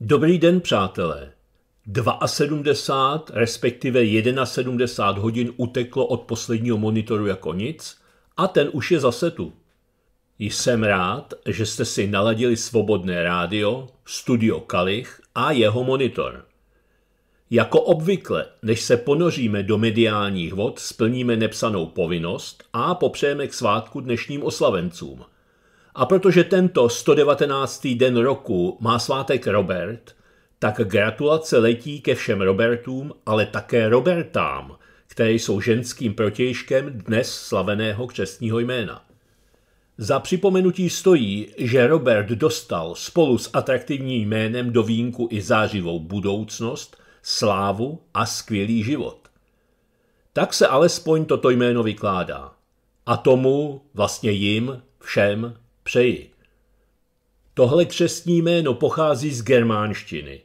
Dobrý den, přátelé. 72, respektive 71 hodin uteklo od posledního monitoru jako nic a ten už je zase tu. Jsem rád, že jste si naladili svobodné rádio, studio Kalich a jeho monitor. Jako obvykle, než se ponoříme do mediálních vod, splníme nepsanou povinnost a popřejeme k svátku dnešním oslavencům – a protože tento 119. den roku má svátek Robert, tak gratulace letí ke všem Robertům, ale také Robertám, které jsou ženským protějškem dnes slaveného křestního jména. Za připomenutí stojí, že Robert dostal spolu s atraktivním jménem do vínku i zářivou budoucnost, slávu a skvělý život. Tak se alespoň toto jméno vykládá. A tomu, vlastně jim, všem přeji. Tohle křestní jméno pochází z germánštiny.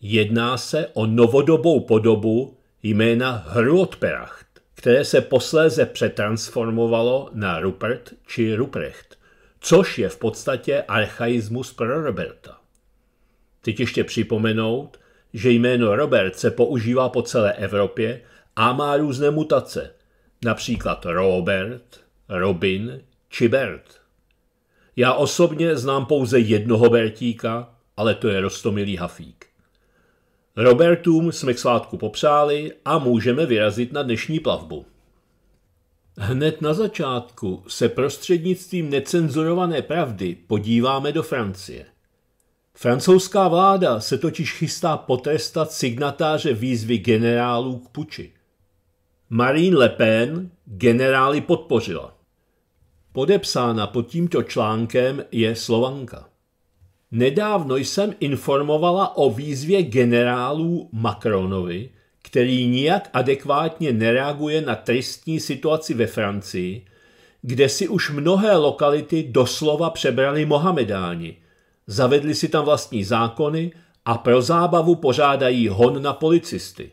Jedná se o novodobou podobu jména Hruotperacht, které se posléze přetransformovalo na Rupert či Ruprecht, což je v podstatě archaismus pro Roberta. Teď ještě připomenout, že jméno Robert se používá po celé Evropě a má různé mutace, například Robert, Robin či Bert. Já osobně znám pouze jednoho Bertíka, ale to je rostomilý hafík. Robertům jsme k svátku popřáli a můžeme vyrazit na dnešní plavbu. Hned na začátku se prostřednictvím necenzurované pravdy podíváme do Francie. Francouzská vláda se totiž chystá potrestat signatáře výzvy generálů k puči. Marine Le Pen generály podpořila. Podepsána pod tímto článkem je Slovanka. Nedávno jsem informovala o výzvě generálů Macronovi, který nijak adekvátně nereaguje na tristní situaci ve Francii, kde si už mnohé lokality doslova přebrali Mohamedáni. Zavedli si tam vlastní zákony a pro zábavu pořádají hon na policisty.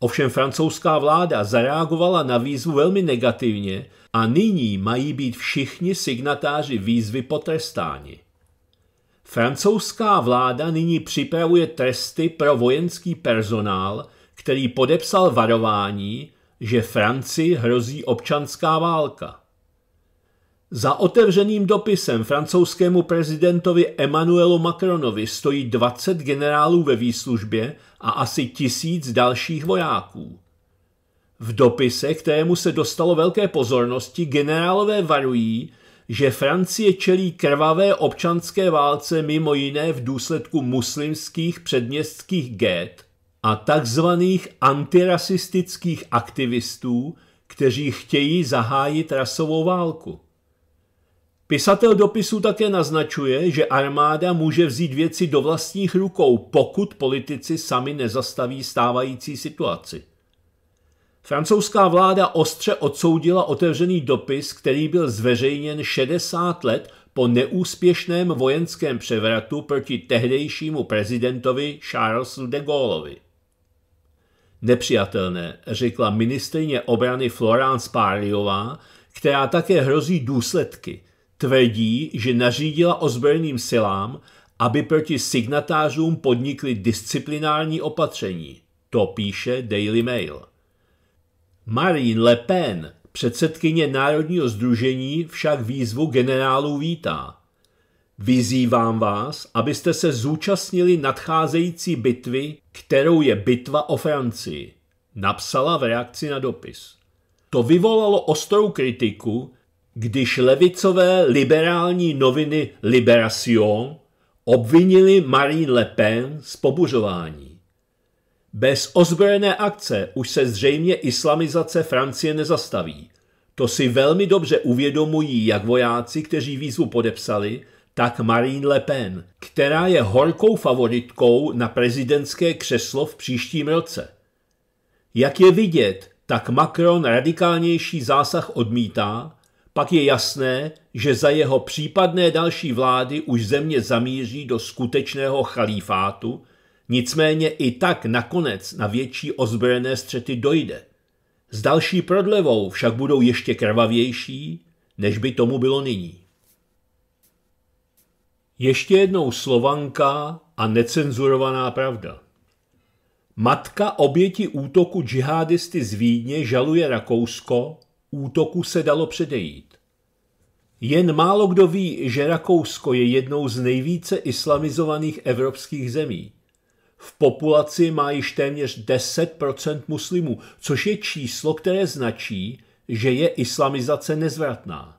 Ovšem francouzská vláda zareagovala na výzvu velmi negativně a nyní mají být všichni signatáři výzvy potrestáni. Francouzská vláda nyní připravuje tresty pro vojenský personál, který podepsal varování, že Francii hrozí občanská válka. Za otevřeným dopisem francouzskému prezidentovi Emmanuelu Macronovi stojí 20 generálů ve výslužbě a asi tisíc dalších vojáků. V dopise, kterému se dostalo velké pozornosti, generálové varují, že Francie čelí krvavé občanské válce mimo jiné v důsledku muslimských předměstských gét a takzvaných antirasistických aktivistů, kteří chtějí zahájit rasovou válku. Pisatel dopisu také naznačuje, že armáda může vzít věci do vlastních rukou, pokud politici sami nezastaví stávající situaci. Francouzská vláda ostře odsoudila otevřený dopis, který byl zveřejněn 60 let po neúspěšném vojenském převratu proti tehdejšímu prezidentovi Charlesu de Gaulleovi. Nepřijatelné, řekla ministrině obrany Florence Páriová, která také hrozí důsledky – tvrdí, že nařídila ozbrojeným silám, aby proti signatářům podnikly disciplinární opatření. To píše Daily Mail. Marine Le Pen, předsedkyně Národního združení, však výzvu generálů vítá. Vyzývám vás, abyste se zúčastnili nadcházející bitvy, kterou je bitva o Francii, napsala v reakci na dopis. To vyvolalo ostrou kritiku, když levicové liberální noviny Liberation obvinili Marine Le Pen z pobuřování. Bez ozbrojené akce už se zřejmě islamizace Francie nezastaví. To si velmi dobře uvědomují jak vojáci, kteří výzvu podepsali, tak Marine Le Pen, která je horkou favoritkou na prezidentské křeslo v příštím roce. Jak je vidět, tak Macron radikálnější zásah odmítá pak je jasné, že za jeho případné další vlády už země zamíří do skutečného chalífátu, nicméně i tak nakonec na větší ozbrojené střety dojde. S další prodlevou však budou ještě krvavější, než by tomu bylo nyní. Ještě jednou slovanka a necenzurovaná pravda. Matka oběti útoku džihadisty z Vídně žaluje Rakousko, útoku se dalo předejít. Jen málo kdo ví, že Rakousko je jednou z nejvíce islamizovaných evropských zemí. V populaci má již téměř 10% muslimů, což je číslo, které značí, že je islamizace nezvratná.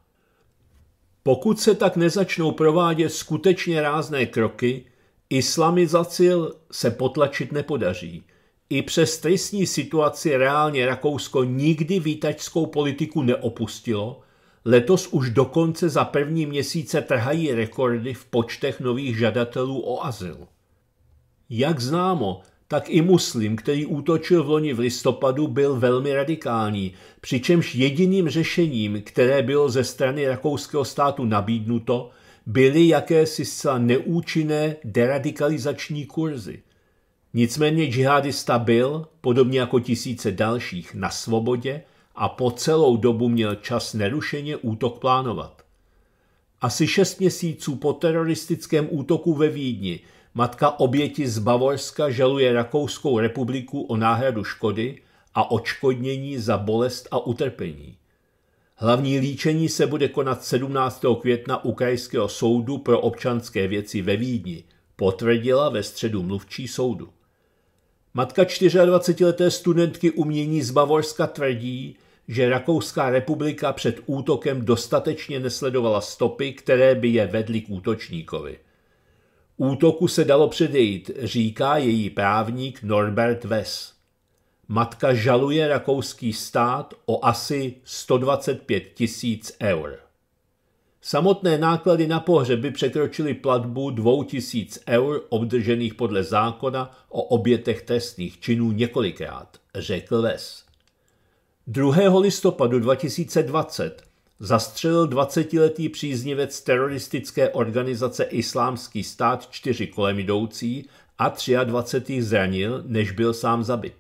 Pokud se tak nezačnou provádět skutečně rázné kroky, islamizaci se potlačit nepodaří. I přes tristní situaci reálně Rakousko nikdy výtačskou politiku neopustilo – Letos už dokonce za první měsíce trhají rekordy v počtech nových žadatelů o azyl. Jak známo, tak i muslim, který útočil v loni v listopadu, byl velmi radikální, přičemž jediným řešením, které bylo ze strany rakouského státu nabídnuto, byly jakési zcela neúčinné deradikalizační kurzy. Nicméně džihadista byl, podobně jako tisíce dalších, na svobodě a po celou dobu měl čas nerušeně útok plánovat. Asi šest měsíců po teroristickém útoku ve Vídni matka oběti z Bavorska žaluje Rakouskou republiku o náhradu škody a očkodnění za bolest a utrpení. Hlavní líčení se bude konat 17. května u Krajského soudu pro občanské věci ve Vídni, potvrdila ve středu mluvčí soudu. Matka 24-leté studentky umění z Bavorska tvrdí, že Rakouská republika před útokem dostatečně nesledovala stopy, které by je vedly k útočníkovi. Útoku se dalo předejít, říká její právník Norbert Wess. Matka žaluje rakouský stát o asi 125 tisíc eur. Samotné náklady na pohřeb by překročily platbu 2000 eur obdržených podle zákona o obětech trestných činů několikrát, řekl Ves. 2. listopadu 2020 zastřelil 20-letý příznivec teroristické organizace Islámský stát čtyři kolem jdoucí a 23. zranil, než byl sám zabit.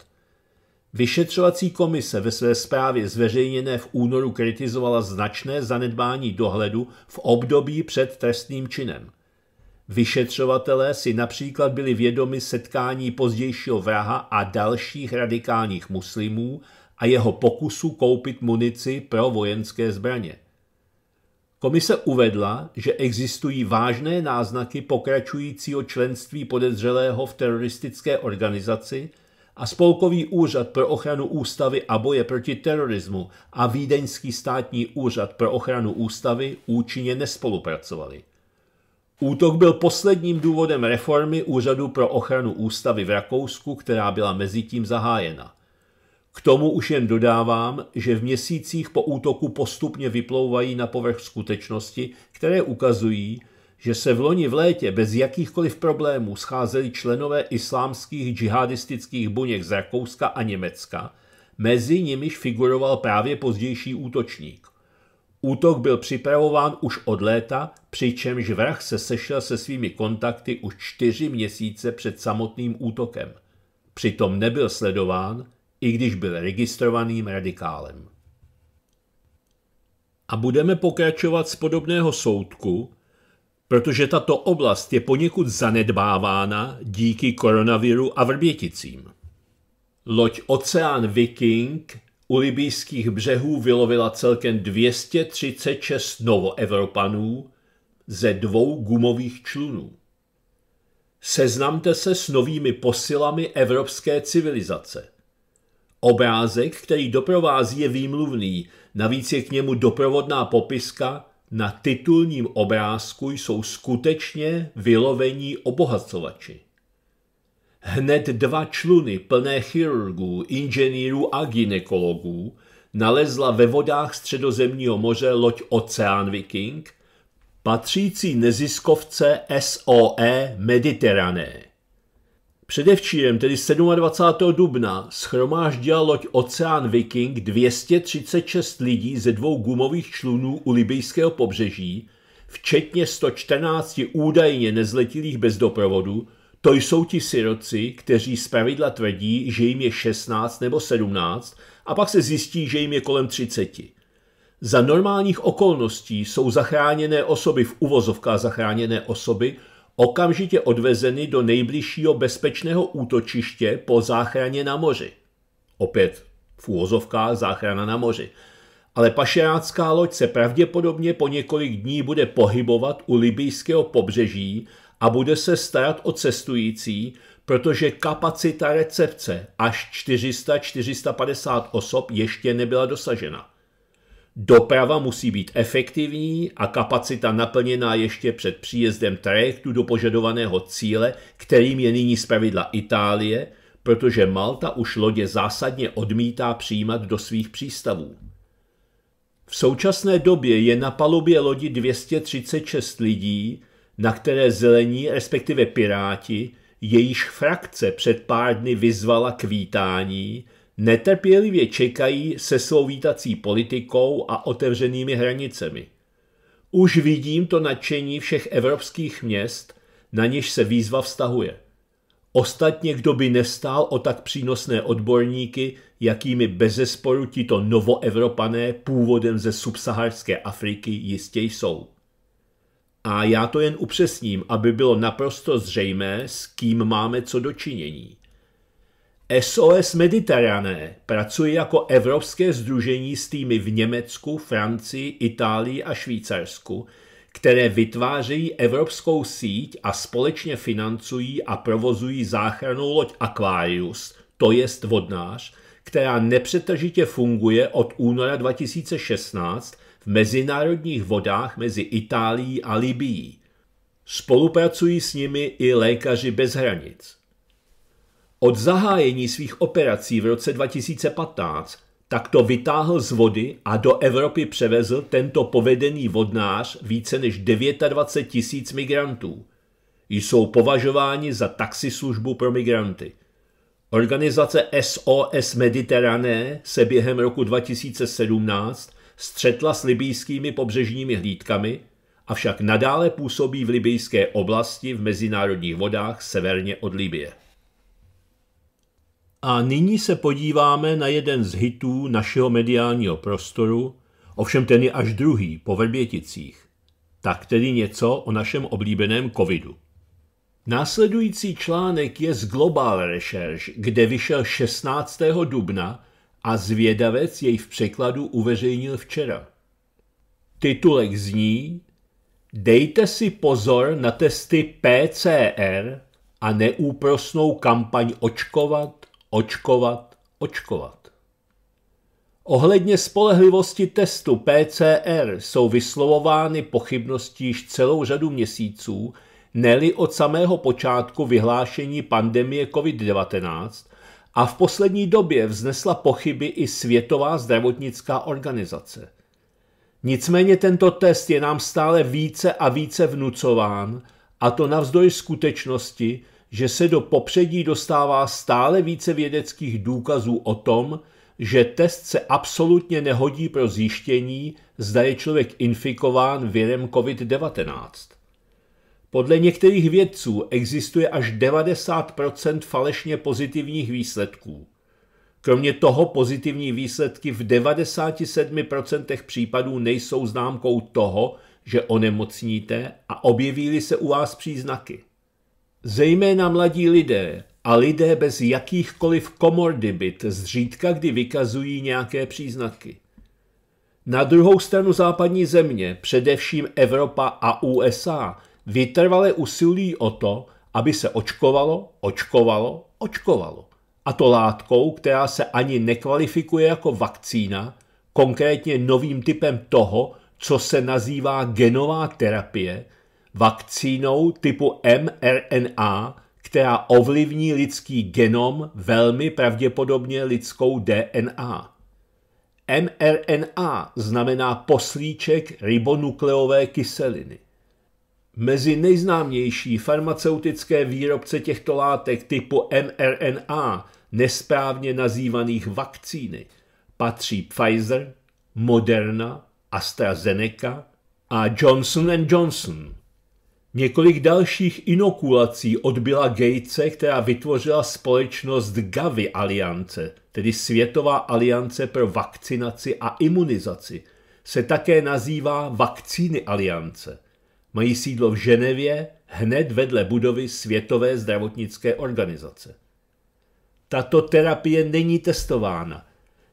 Vyšetřovací komise ve své zprávě zveřejněné v únoru kritizovala značné zanedbání dohledu v období před trestným činem. Vyšetřovatelé si například byli vědomi setkání pozdějšího vraha a dalších radikálních muslimů a jeho pokusu koupit munici pro vojenské zbraně. Komise uvedla, že existují vážné náznaky pokračujícího členství podezřelého v teroristické organizaci a Spolkový úřad pro ochranu ústavy a boje proti terorismu a Vídeňský státní úřad pro ochranu ústavy účinně nespolupracovali. Útok byl posledním důvodem reformy Úřadu pro ochranu ústavy v Rakousku, která byla mezitím zahájena. K tomu už jen dodávám, že v měsících po útoku postupně vyplouvají na povrch skutečnosti, které ukazují, že se v loni v létě bez jakýchkoliv problémů scházeli členové islámských džihadistických buněk z Rakouska a Německa, mezi nimiž figuroval právě pozdější útočník. Útok byl připravován už od léta, přičemž vrah se sešel se svými kontakty už čtyři měsíce před samotným útokem. Přitom nebyl sledován, i když byl registrovaným radikálem. A budeme pokračovat z podobného soudku, protože tato oblast je poněkud zanedbávána díky koronaviru a vrběticím. Loď Oceán Viking u libijských břehů vylovila celkem 236 novoevropanů ze dvou gumových člunů. Seznamte se s novými posilami evropské civilizace – Obrázek, který doprovází, je výmluvný. Navíc je k němu doprovodná popiska. Na titulním obrázku jsou skutečně vylovení obohacovači. Hned dva čluny plné chirurgů, inženýrů a ginekologů nalezla ve vodách středozemního moře loď Ocean Viking, patřící neziskovce SOE Mediterrané. Předevčírem, tedy 27. dubna, schromáždila loď Oceán Viking 236 lidí ze dvou gumových člunů u libijského pobřeží, včetně 114 údajně nezletilých bez doprovodu, to jsou ti siroci, kteří pravidla tvrdí, že jim je 16 nebo 17 a pak se zjistí, že jim je kolem 30. Za normálních okolností jsou zachráněné osoby v uvozovkách zachráněné osoby okamžitě odvezeny do nejbližšího bezpečného útočiště po záchraně na moři. Opět v úvozovkách záchrana na moři. Ale pašerácká loď se pravděpodobně po několik dní bude pohybovat u libijského pobřeží a bude se starat o cestující, protože kapacita recepce až 400-450 osob ještě nebyla dosažena. Doprava musí být efektivní a kapacita naplněná ještě před příjezdem trajektu do požadovaného cíle, kterým je nyní zpravidla Itálie, protože Malta už lodě zásadně odmítá přijímat do svých přístavů. V současné době je na palubě lodi 236 lidí, na které zelení, respektive piráti, jejíž frakce před pár dny vyzvala k vítání, netrpělivě čekají se svou vítací politikou a otevřenými hranicemi. Už vidím to nadšení všech evropských měst, na něž se výzva vztahuje. Ostatně kdo by nestál o tak přínosné odborníky, jakými bezesporu tito novoevropané původem ze subsaharské Afriky jistě jsou. A já to jen upřesním, aby bylo naprosto zřejmé, s kým máme co dočinění – SOS Mediterrané pracuje jako Evropské združení s týmy v Německu, Francii, Itálii a Švýcarsku, které vytvářejí evropskou síť a společně financují a provozují záchranou loď Aquarius, to jest vodnář, která nepřetržitě funguje od února 2016 v mezinárodních vodách mezi Itálií a Libií. Spolupracují s nimi i lékaři bez hranic. Od zahájení svých operací v roce 2015 tak to vytáhl z vody a do Evropy převezl tento povedený vodnář více než 29 tisíc migrantů. Jsou považováni za taxislužbu pro migranty. Organizace SOS Mediterrané se během roku 2017 střetla s libýskými pobřežními hlídkami, avšak nadále působí v libýské oblasti v mezinárodních vodách severně od Libie. A nyní se podíváme na jeden z hitů našeho mediálního prostoru, ovšem ten je až druhý, po Vrběticích. Tak tedy něco o našem oblíbeném covidu. Následující článek je z Global Research, kde vyšel 16. dubna a zvědavec jej v překladu uveřejnil včera. Titulek zní Dejte si pozor na testy PCR a neúprosnou kampaň očkovat, očkovat, očkovat. Ohledně spolehlivosti testu PCR jsou vyslovovány pochybnosti již celou řadu měsíců, neli od samého počátku vyhlášení pandemie COVID-19 a v poslední době vznesla pochyby i Světová zdravotnická organizace. Nicméně tento test je nám stále více a více vnucován, a to navzdory skutečnosti, že se do popředí dostává stále více vědeckých důkazů o tom, že test se absolutně nehodí pro zjištění, zda je člověk infikován virem COVID-19. Podle některých vědců existuje až 90 falešně pozitivních výsledků. Kromě toho pozitivní výsledky v 97% případů nejsou známkou toho, že onemocníte a objevíly se u vás příznaky. Zejména mladí lidé a lidé bez jakýchkoliv komorbidit zřídka kdy vykazují nějaké příznaky. Na druhou stranu západní země, především Evropa a USA, vytrvale usilují o to, aby se očkovalo, očkovalo, očkovalo. A to látkou, která se ani nekvalifikuje jako vakcína, konkrétně novým typem toho, co se nazývá genová terapie – vakcínou typu mRNA, která ovlivní lidský genom, velmi pravděpodobně lidskou DNA. mRNA znamená poslíček ribonukleové kyseliny. Mezi nejznámější farmaceutické výrobce těchto látek typu mRNA, nesprávně nazývaných vakcíny, patří Pfizer, Moderna, AstraZeneca a Johnson Johnson – Několik dalších inokulací odbyla Gatese, která vytvořila společnost Gavi aliance, tedy Světová aliance pro vakcinaci a imunizaci. Se také nazývá Vakcíny aliance. Mají sídlo v Ženevě, hned vedle budovy Světové zdravotnické organizace. Tato terapie není testována.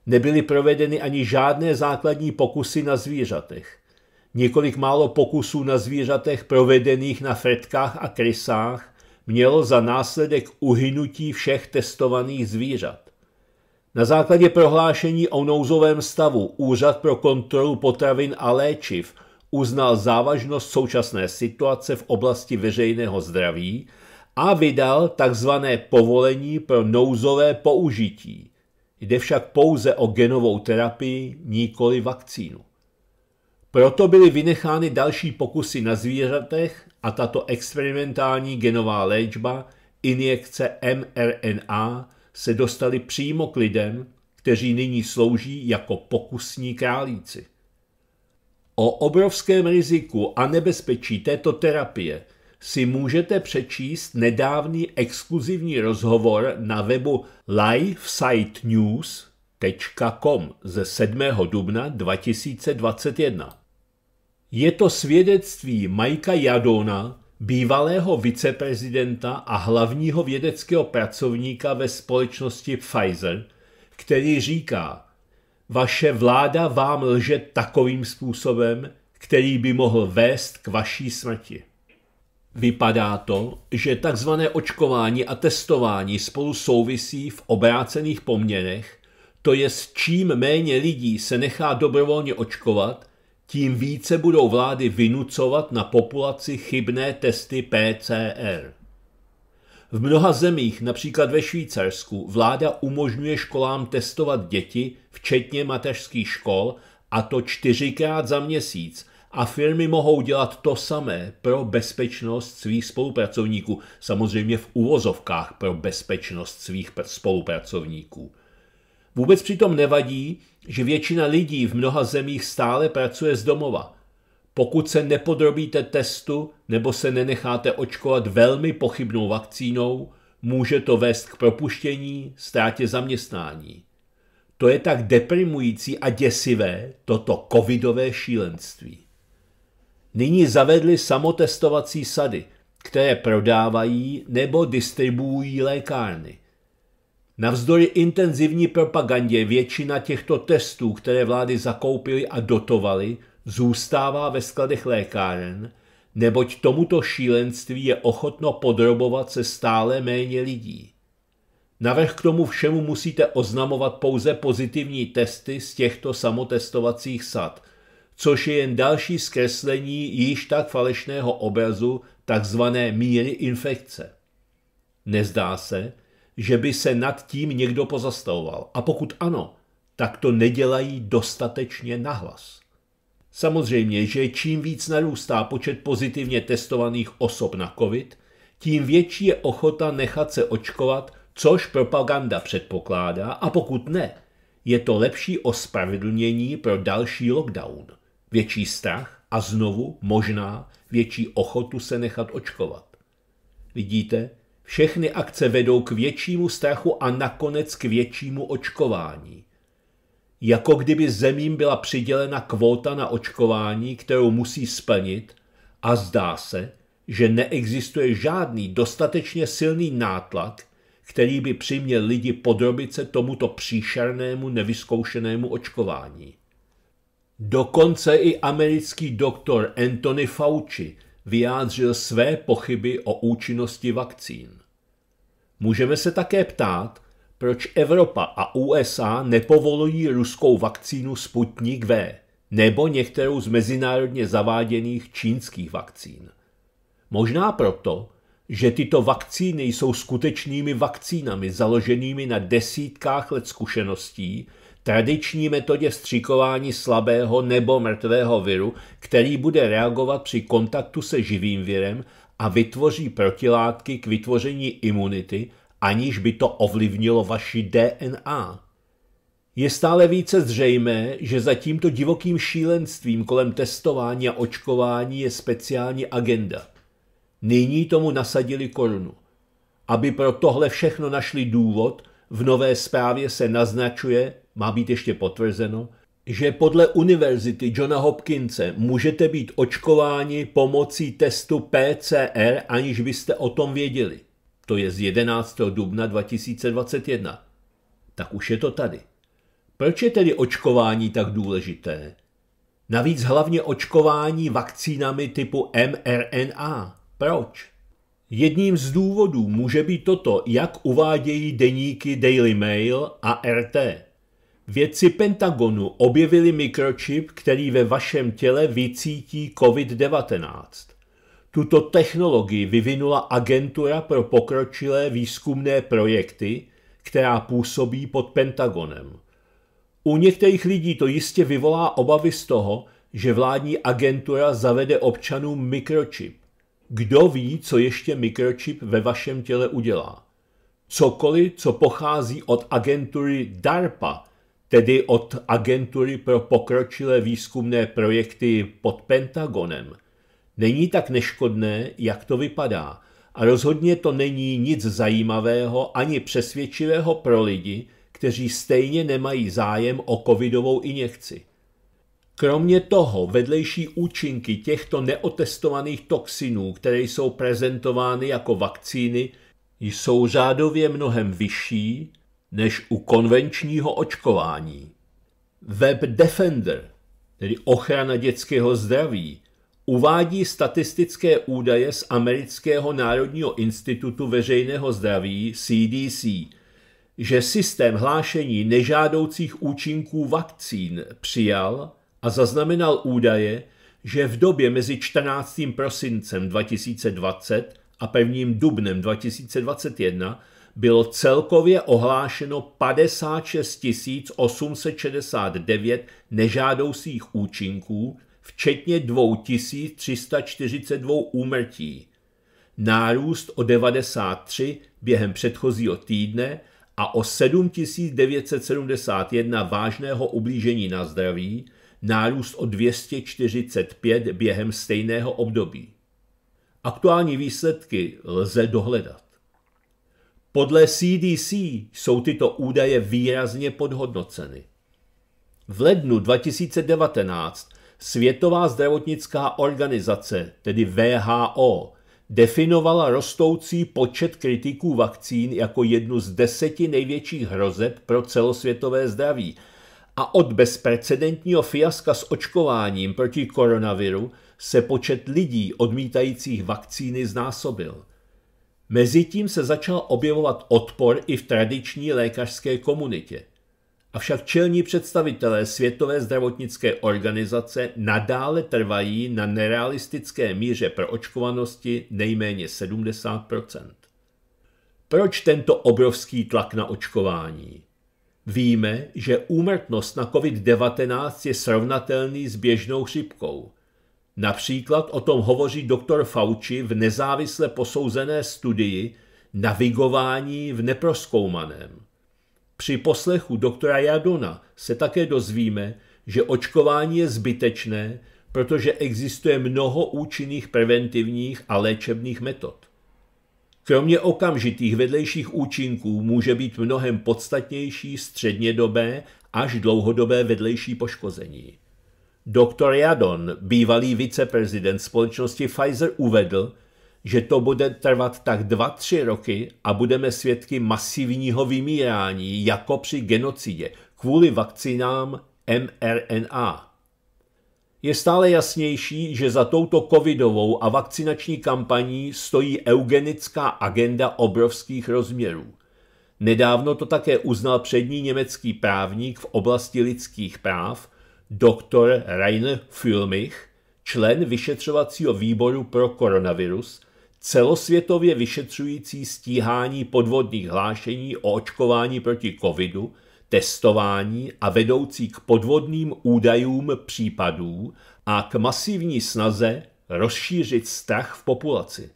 Nebyly provedeny ani žádné základní pokusy na zvířatech. Několik málo pokusů na zvířatech provedených na fretkách a krysách mělo za následek uhynutí všech testovaných zvířat. Na základě prohlášení o nouzovém stavu Úřad pro kontrolu potravin a léčiv uznal závažnost současné situace v oblasti veřejného zdraví a vydal tzv. povolení pro nouzové použití. Jde však pouze o genovou terapii, nikoli vakcínu. Proto byly vynechány další pokusy na zvířatech a tato experimentální genová léčba, injekce mRNA, se dostaly přímo k lidem, kteří nyní slouží jako pokusní králíci. O obrovském riziku a nebezpečí této terapie si můžete přečíst nedávný exkluzivní rozhovor na webu lifesitenews.com ze 7. dubna 2021. Je to svědectví Majka Jadona, bývalého viceprezidenta a hlavního vědeckého pracovníka ve společnosti Pfizer, který říká, vaše vláda vám lže takovým způsobem, který by mohl vést k vaší smrti. Vypadá to, že tzv. očkování a testování spolu souvisí v obrácených poměrech, to je s čím méně lidí se nechá dobrovolně očkovat, tím více budou vlády vynucovat na populaci chybné testy PCR. V mnoha zemích, například ve Švýcarsku, vláda umožňuje školám testovat děti, včetně mateřských škol, a to čtyřikrát za měsíc. A firmy mohou dělat to samé pro bezpečnost svých spolupracovníků, samozřejmě v uvozovkách pro bezpečnost svých spolupracovníků. Vůbec přitom nevadí, že většina lidí v mnoha zemích stále pracuje z domova. Pokud se nepodrobíte testu nebo se nenecháte očkovat velmi pochybnou vakcínou, může to vést k propuštění, ztrátě zaměstnání. To je tak deprimující a děsivé toto covidové šílenství. Nyní zavedli samotestovací sady, které prodávají nebo distribuují lékárny. Navzdory intenzivní propagandě většina těchto testů, které vlády zakoupily a dotovaly, zůstává ve skladech lékáren, neboť tomuto šílenství je ochotno podrobovat se stále méně lidí. Navrh k tomu všemu musíte oznamovat pouze pozitivní testy z těchto samotestovacích sad, což je jen další zkreslení již tak falešného obrazu takzvané míry infekce. Nezdá se, že by se nad tím někdo pozastavoval. A pokud ano, tak to nedělají dostatečně nahlas. Samozřejmě, že čím víc narůstá počet pozitivně testovaných osob na COVID, tím větší je ochota nechat se očkovat, což propaganda předpokládá, a pokud ne, je to lepší ospravedlnění pro další lockdown, větší strach a znovu možná větší ochotu se nechat očkovat. Vidíte, všechny akce vedou k většímu strachu a nakonec k většímu očkování. Jako kdyby zemím byla přidělena kvóta na očkování, kterou musí splnit, a zdá se, že neexistuje žádný dostatečně silný nátlak, který by přiměl lidi podrobit se tomuto příšernému nevyzkoušenému očkování. Dokonce i americký doktor Anthony Fauci vyjádřil své pochyby o účinnosti vakcín. Můžeme se také ptát, proč Evropa a USA nepovolují ruskou vakcínu Sputnik V nebo některou z mezinárodně zaváděných čínských vakcín. Možná proto, že tyto vakcíny jsou skutečnými vakcínami založenými na desítkách let zkušeností tradiční metodě stříkování slabého nebo mrtvého viru, který bude reagovat při kontaktu se živým virem a vytvoří protilátky k vytvoření imunity, aniž by to ovlivnilo vaši DNA. Je stále více zřejmé, že za tímto divokým šílenstvím kolem testování a očkování je speciální agenda. Nyní tomu nasadili korunu. Aby pro tohle všechno našli důvod, v nové zprávě se naznačuje, má být ještě potvrzeno, že podle Univerzity Johna Hopkinse můžete být očkováni pomocí testu PCR, aniž byste o tom věděli. To je z 11. dubna 2021. Tak už je to tady. Proč je tedy očkování tak důležité? Navíc hlavně očkování vakcínami typu mRNA. Proč? Jedním z důvodů může být toto, jak uvádějí deníky Daily Mail a RT. Vědci Pentagonu objevili mikročip, který ve vašem těle vycítí COVID-19. Tuto technologii vyvinula Agentura pro pokročilé výzkumné projekty, která působí pod Pentagonem. U některých lidí to jistě vyvolá obavy z toho, že vládní agentura zavede občanům mikročip. Kdo ví, co ještě mikročip ve vašem těle udělá? Cokoliv, co pochází od agentury DARPA – tedy od Agentury pro pokročilé výzkumné projekty pod Pentagonem, není tak neškodné, jak to vypadá. A rozhodně to není nic zajímavého ani přesvědčivého pro lidi, kteří stejně nemají zájem o covidovou injekci. Kromě toho vedlejší účinky těchto neotestovaných toxinů, které jsou prezentovány jako vakcíny, jsou řádově mnohem vyšší než u konvenčního očkování. Web Defender, tedy ochrana dětského zdraví, uvádí statistické údaje z Amerického národního institutu veřejného zdraví CDC, že systém hlášení nežádoucích účinků vakcín přijal a zaznamenal údaje, že v době mezi 14. prosincem 2020 a 1. dubnem 2021 bylo celkově ohlášeno 56 869 nežádoucích účinků, včetně 2342 úmrtí. Nárůst o 93 během předchozího týdne a o 7971 vážného ublížení na zdraví, nárůst o 245 během stejného období. Aktuální výsledky lze dohledat. Podle CDC jsou tyto údaje výrazně podhodnoceny. V lednu 2019 Světová zdravotnická organizace, tedy VHO, definovala rostoucí počet kritiků vakcín jako jednu z deseti největších hrozeb pro celosvětové zdraví. A od bezprecedentního fiaska s očkováním proti koronaviru se počet lidí odmítajících vakcíny znásobil – Mezitím se začal objevovat odpor i v tradiční lékařské komunitě. Avšak čelní představitelé Světové zdravotnické organizace nadále trvají na nerealistické míře proočkovanosti nejméně 70 Proč tento obrovský tlak na očkování? Víme, že úmrtnost na COVID-19 je srovnatelný s běžnou chřipkou. Například o tom hovoří doktor Fauci v nezávisle posouzené studii Navigování v neproskoumaném. Při poslechu doktora Jadona se také dozvíme, že očkování je zbytečné, protože existuje mnoho účinných preventivních a léčebných metod. Kromě okamžitých vedlejších účinků může být mnohem podstatnější střednědobé až dlouhodobé vedlejší poškození. Doktor Jadon, bývalý viceprezident společnosti Pfizer, uvedl, že to bude trvat tak 2-3 roky a budeme svědky masivního vymírání jako při genocidě kvůli vakcinám mRNA. Je stále jasnější, že za touto covidovou a vakcinační kampaní stojí eugenická agenda obrovských rozměrů. Nedávno to také uznal přední německý právník v oblasti lidských práv – doktor Rainer Fulmich, člen vyšetřovacího výboru pro koronavirus, celosvětově vyšetřující stíhání podvodných hlášení o očkování proti covidu, testování a vedoucí k podvodným údajům případů a k masivní snaze rozšířit strach v populaci.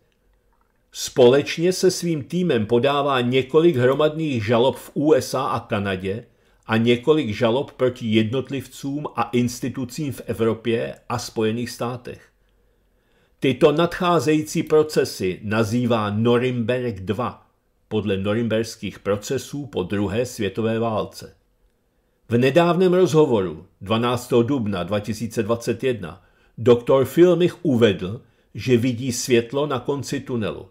Společně se svým týmem podává několik hromadných žalob v USA a Kanadě a několik žalob proti jednotlivcům a institucím v Evropě a Spojených státech. Tyto nadcházející procesy nazývá Norimberg II podle norimberských procesů po druhé světové válce. V nedávném rozhovoru 12. dubna 2021 doktor Filmich uvedl, že vidí světlo na konci tunelu.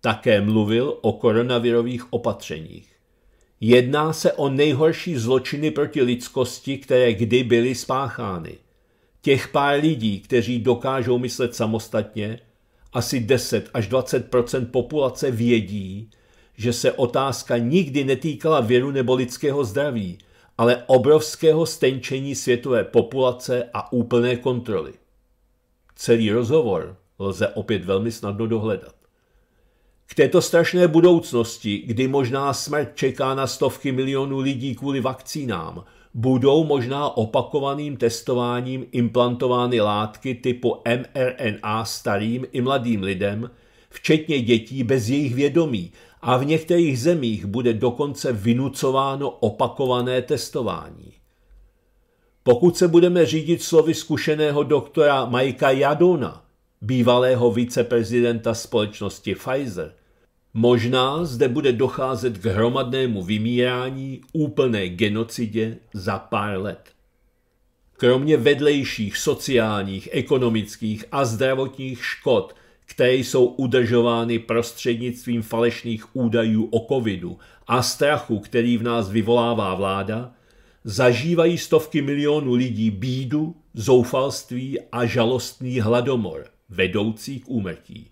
Také mluvil o koronavirových opatřeních. Jedná se o nejhorší zločiny proti lidskosti, které kdy byly spáchány. Těch pár lidí, kteří dokážou myslet samostatně, asi 10 až 20 populace vědí, že se otázka nikdy netýkala věru nebo lidského zdraví, ale obrovského stenčení světové populace a úplné kontroly. Celý rozhovor lze opět velmi snadno dohledat. K této strašné budoucnosti, kdy možná smrt čeká na stovky milionů lidí kvůli vakcínám, budou možná opakovaným testováním implantovány látky typu mRNA starým i mladým lidem, včetně dětí bez jejich vědomí a v některých zemích bude dokonce vynucováno opakované testování. Pokud se budeme řídit slovy zkušeného doktora Majka Jadona, bývalého viceprezidenta společnosti Pfizer, Možná zde bude docházet k hromadnému vymírání, úplné genocidě za pár let. Kromě vedlejších sociálních, ekonomických a zdravotních škod, které jsou udržovány prostřednictvím falešných údajů o covidu a strachu, který v nás vyvolává vláda, zažívají stovky milionů lidí bídu, zoufalství a žalostný hladomor, vedoucí k úmrtí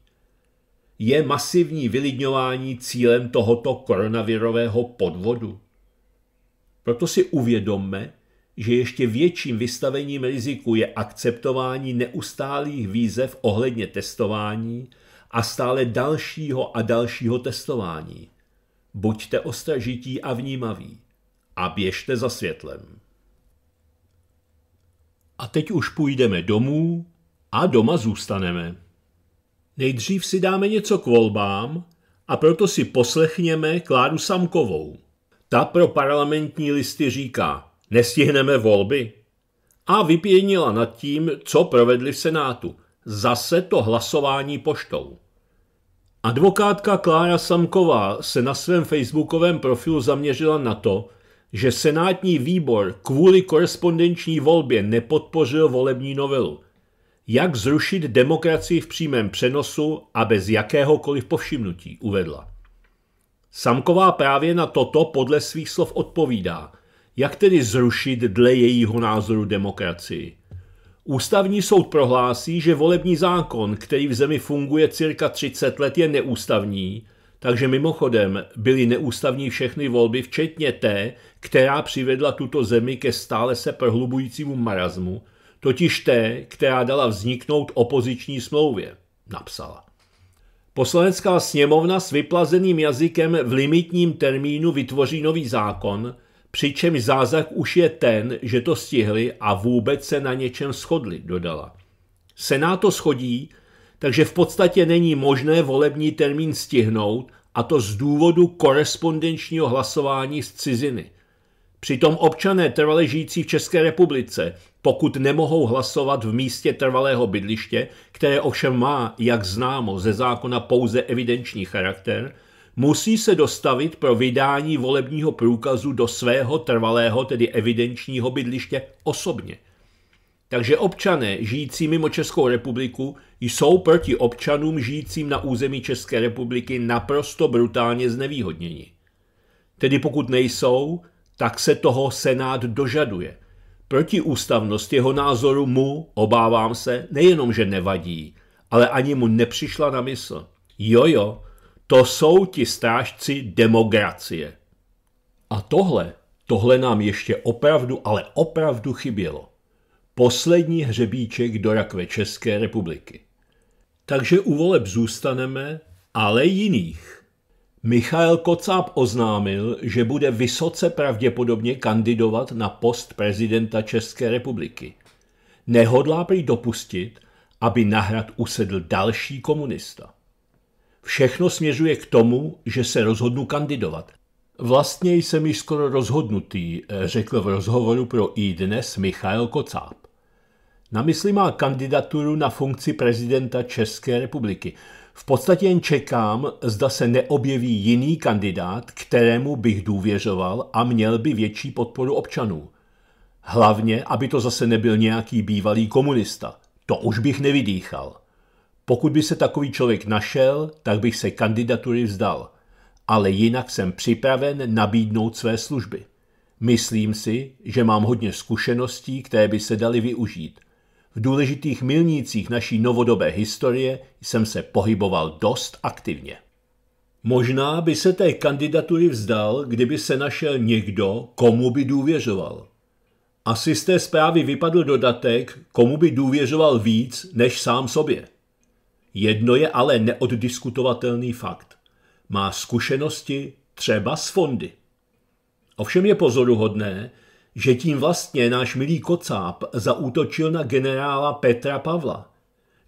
je masivní vylidňování cílem tohoto koronavirového podvodu. Proto si uvědomme, že ještě větším vystavením riziku je akceptování neustálých výzev ohledně testování a stále dalšího a dalšího testování. Buďte ostražití a vnímaví a běžte za světlem. A teď už půjdeme domů a doma zůstaneme. Nejdřív si dáme něco k volbám a proto si poslechněme Kláru Samkovou. Ta pro parlamentní listy říká, nestihneme volby. A vypěnila nad tím, co provedli v Senátu. Zase to hlasování poštou. Advokátka Klára Samková se na svém facebookovém profilu zaměřila na to, že senátní výbor kvůli korespondenční volbě nepodpořil volební novelu – jak zrušit demokracii v přímém přenosu a bez jakéhokoliv povšimnutí, uvedla. Samková právě na toto podle svých slov odpovídá, jak tedy zrušit dle jejího názoru demokracii. Ústavní soud prohlásí, že volební zákon, který v zemi funguje cirka 30 let, je neústavní, takže mimochodem byly neústavní všechny volby, včetně té, která přivedla tuto zemi ke stále se prohlubujícímu marazmu, totiž té, která dala vzniknout opoziční smlouvě, napsala. Poslanecká sněmovna s vyplazeným jazykem v limitním termínu vytvoří nový zákon, přičemž zázak už je ten, že to stihli a vůbec se na něčem shodli, dodala. Senát to schodí, takže v podstatě není možné volební termín stihnout a to z důvodu korespondenčního hlasování z ciziny – Přitom občané trvale žijící v České republice, pokud nemohou hlasovat v místě trvalého bydliště, které ovšem má, jak známo, ze zákona pouze evidenční charakter, musí se dostavit pro vydání volebního průkazu do svého trvalého, tedy evidenčního bydliště osobně. Takže občané žijící mimo Českou republiku jsou proti občanům žijícím na území České republiky naprosto brutálně znevýhodněni. Tedy pokud nejsou, tak se toho Senát dožaduje. Protiústavnost jeho názoru mu, obávám se, nejenom, že nevadí, ale ani mu nepřišla na mysl. Jojo, to jsou ti strážci demokracie. A tohle, tohle nám ještě opravdu, ale opravdu chybělo. Poslední hřebíček do rakve České republiky. Takže u voleb zůstaneme, ale jiných. Michael Kocáb oznámil, že bude vysoce pravděpodobně kandidovat na post prezidenta České republiky. Nehodlá prý dopustit, aby na hrad usedl další komunista. Všechno směřuje k tomu, že se rozhodnu kandidovat. Vlastně jsem již skoro rozhodnutý, řekl v rozhovoru pro i dnes Michal Kocáb. Na mysli má kandidaturu na funkci prezidenta České republiky – v podstatě jen čekám, zda se neobjeví jiný kandidát, kterému bych důvěřoval a měl by větší podporu občanů. Hlavně, aby to zase nebyl nějaký bývalý komunista. To už bych nevydýchal. Pokud by se takový člověk našel, tak bych se kandidatury vzdal. Ale jinak jsem připraven nabídnout své služby. Myslím si, že mám hodně zkušeností, které by se daly využít – důležitých milnících naší novodobé historie jsem se pohyboval dost aktivně. Možná by se té kandidatury vzdal, kdyby se našel někdo, komu by důvěřoval. Asi z té zprávy vypadl dodatek, komu by důvěřoval víc než sám sobě. Jedno je ale neoddiskutovatelný fakt. Má zkušenosti třeba s fondy. Ovšem je pozoruhodné, že tím vlastně náš milý kocáp zaútočil na generála Petra Pavla,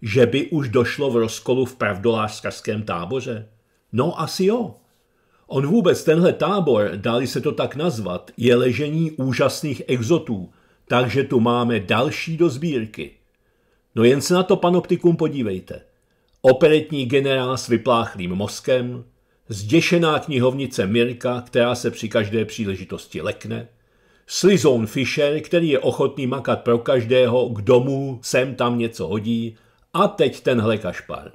že by už došlo v rozkolu v pravdolářském táboře? No asi jo. On vůbec tenhle tábor, dali se to tak nazvat, je ležení úžasných exotů, takže tu máme další do sbírky. No jen se na to panoptikum podívejte. Operetní generál s vypláchlým mozkem, zděšená knihovnice Mirka, která se při každé příležitosti lekne, Slizoun Fisher, který je ochotný makat pro každého, kdo mu sem tam něco hodí, a teď tenhle kašpar.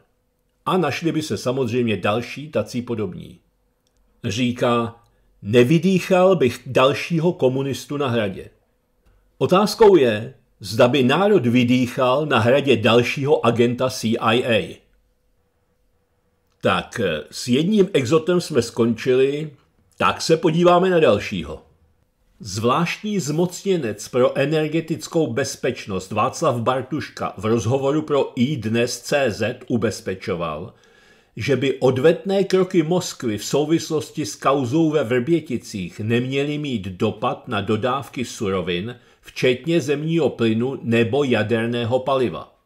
A našli by se samozřejmě další tací podobní. Říká, nevydýchal bych dalšího komunistu na hradě. Otázkou je, zda by národ vydýchal na hradě dalšího agenta CIA. Tak, s jedním exotem jsme skončili, tak se podíváme na dalšího. Zvláštní zmocněnec pro energetickou bezpečnost Václav Bartuška v rozhovoru pro iDnes.cz ubezpečoval, že by odvetné kroky Moskvy v souvislosti s kauzou ve Vrběticích neměly mít dopad na dodávky surovin, včetně zemního plynu nebo jaderného paliva.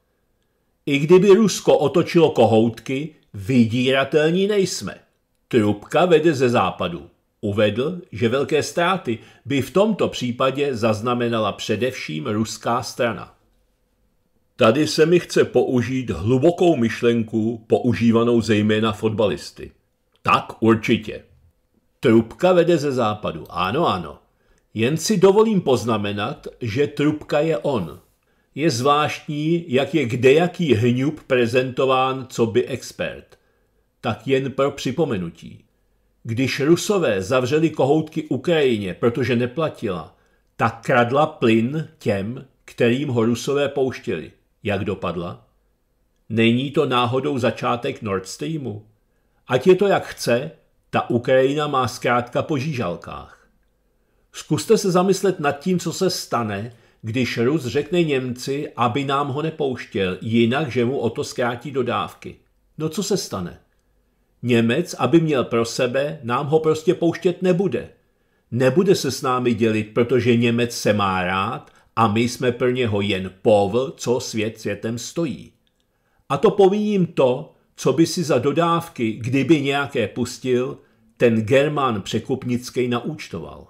I kdyby Rusko otočilo kohoutky, vydíratelní nejsme. Trubka vede ze západu. Uvedl, že velké ztráty by v tomto případě zaznamenala především ruská strana. Tady se mi chce použít hlubokou myšlenku, používanou zejména fotbalisty. Tak určitě. Trubka vede ze západu, ano, ano. Jen si dovolím poznamenat, že trubka je on. Je zvláštní, jak je kdejaký hňub prezentován co by expert. Tak jen pro připomenutí. Když Rusové zavřeli kohoutky Ukrajině, protože neplatila, tak kradla plyn těm, kterým ho Rusové pouštěli. Jak dopadla? Není to náhodou začátek Nord Streamu? Ať je to jak chce, ta Ukrajina má zkrátka po žížalkách. Zkuste se zamyslet nad tím, co se stane, když Rus řekne Němci, aby nám ho nepouštěl, jinak, že mu o to zkrátí dodávky. No co se stane? Němec, aby měl pro sebe, nám ho prostě pouštět nebude. Nebude se s námi dělit, protože Němec se má rád a my jsme pro něho jen povl, co svět světem stojí. A to pomíním to, co by si za dodávky, kdyby nějaké pustil, ten Germán Překupnický naúčtoval.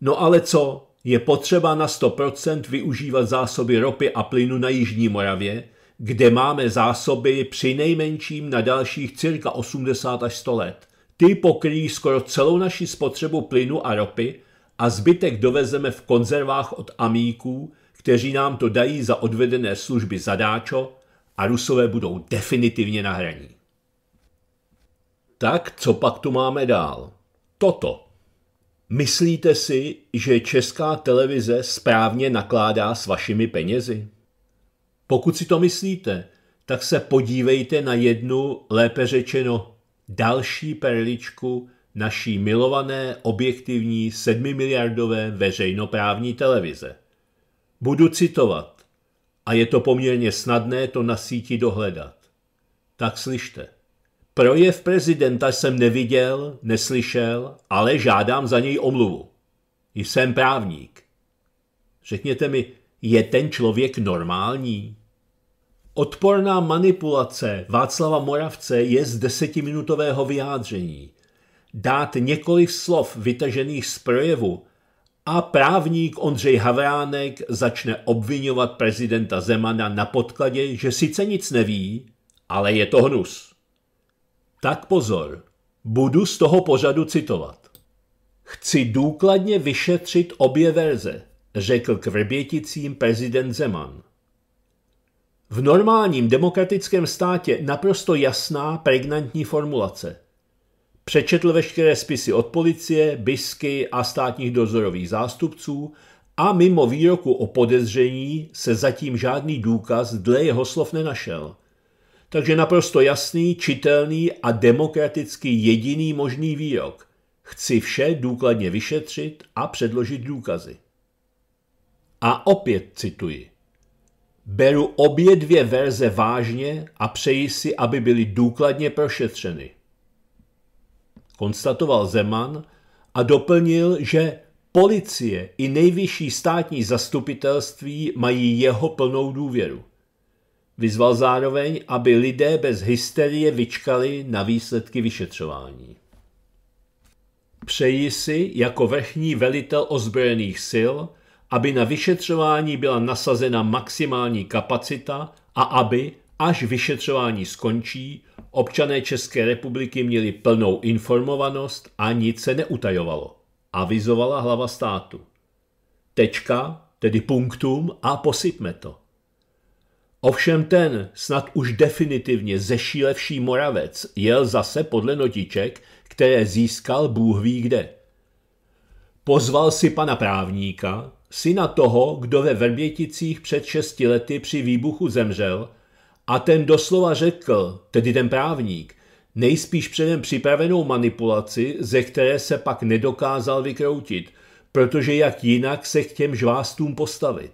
No ale co, je potřeba na 100% využívat zásoby ropy a plynu na Jižní Moravě, kde máme zásoby při nejmenším na dalších cirka 80 až 100 let. Ty pokryjí skoro celou naši spotřebu plynu a ropy a zbytek dovezeme v konzervách od amíků, kteří nám to dají za odvedené služby zadáčo a rusové budou definitivně na hraní. Tak co pak tu máme dál? Toto. Myslíte si, že česká televize správně nakládá s vašimi penězi? Pokud si to myslíte, tak se podívejte na jednu, lépe řečeno, další perličku naší milované objektivní sedmimiliardové veřejnoprávní televize. Budu citovat, a je to poměrně snadné to na síti dohledat. Tak slyšte. Projev prezidenta jsem neviděl, neslyšel, ale žádám za něj omluvu. Jsem právník. Řekněte mi, je ten člověk normální? Odporná manipulace Václava Moravce je z desetiminutového vyjádření. Dát několik slov vytažených z projevu a právník Ondřej Havránek začne obvinovat prezidenta Zemana na podkladě, že sice nic neví, ale je to hnus. Tak pozor, budu z toho pořadu citovat. Chci důkladně vyšetřit obě verze, řekl k Vrběticím prezident Zeman. V normálním demokratickém státě naprosto jasná, pregnantní formulace. Přečetl veškeré spisy od policie, bisky a státních dozorových zástupců a mimo výroku o podezření se zatím žádný důkaz dle jeho slov nenašel. Takže naprosto jasný, čitelný a demokraticky jediný možný výrok. Chci vše důkladně vyšetřit a předložit důkazy. A opět cituji. Beru obě dvě verze vážně a přeji si, aby byly důkladně prošetřeny. Konstatoval Zeman a doplnil, že policie i nejvyšší státní zastupitelství mají jeho plnou důvěru. Vyzval zároveň, aby lidé bez hysterie vyčkali na výsledky vyšetřování. Přeji si jako vrchní velitel ozbrojených sil, aby na vyšetřování byla nasazena maximální kapacita a aby, až vyšetřování skončí, občané České republiky měli plnou informovanost a nic se neutajovalo, avizovala hlava státu. Tečka, tedy punktum a posypme to. Ovšem ten, snad už definitivně zešílevší moravec, jel zase podle notiček, které získal Bůh ví kde – Pozval si pana právníka, syna toho, kdo ve Vrběticích před šesti lety při výbuchu zemřel, a ten doslova řekl, tedy ten právník, nejspíš předem připravenou manipulaci, ze které se pak nedokázal vykroutit, protože jak jinak se k těm žvástům postavit.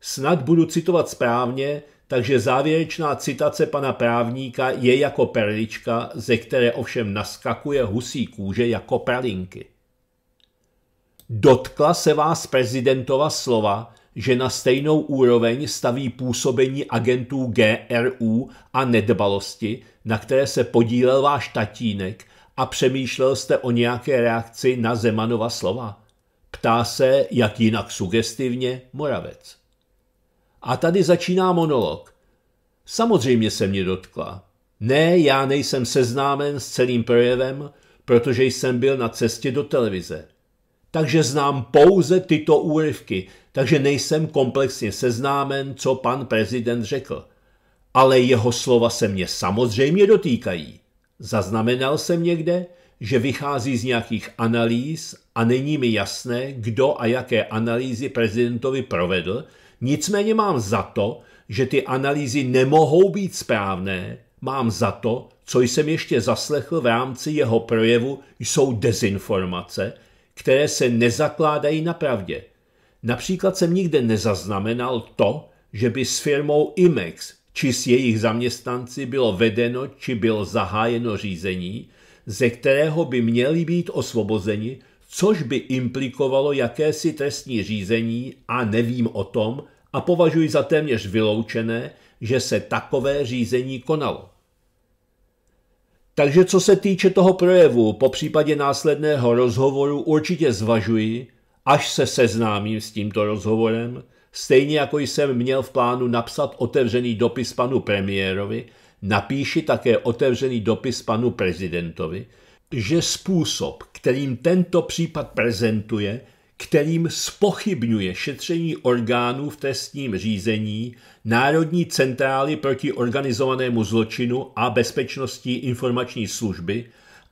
Snad budu citovat správně, takže závěrečná citace pana právníka je jako perlička, ze které ovšem naskakuje husí kůže jako pralinky. Dotkla se vás prezidentova slova, že na stejnou úroveň staví působení agentů GRU a nedbalosti, na které se podílel váš tatínek a přemýšlel jste o nějaké reakci na Zemanova slova? Ptá se, jak jinak sugestivně, Moravec. A tady začíná monolog. Samozřejmě se mě dotkla. Ne, já nejsem seznámen s celým projevem, protože jsem byl na cestě do televize takže znám pouze tyto úryvky, takže nejsem komplexně seznámen, co pan prezident řekl. Ale jeho slova se mě samozřejmě dotýkají. Zaznamenal jsem někde, že vychází z nějakých analýz a není mi jasné, kdo a jaké analýzy prezidentovi provedl, nicméně mám za to, že ty analýzy nemohou být správné, mám za to, co jsem ještě zaslechl v rámci jeho projevu, jsou dezinformace, které se nezakládají na pravdě. Například jsem nikde nezaznamenal to, že by s firmou IMEX či s jejich zaměstnanci bylo vedeno či bylo zahájeno řízení, ze kterého by měli být osvobozeni, což by implikovalo jakési trestní řízení a nevím o tom a považuji za téměř vyloučené, že se takové řízení konalo. Takže co se týče toho projevu, po případě následného rozhovoru určitě zvažuji, až se seznámím s tímto rozhovorem, stejně jako jsem měl v plánu napsat otevřený dopis panu premiérovi, napíši také otevřený dopis panu prezidentovi, že způsob, kterým tento případ prezentuje, kterým spochybňuje šetření orgánů v trestním řízení Národní centrály proti organizovanému zločinu a bezpečnosti informační služby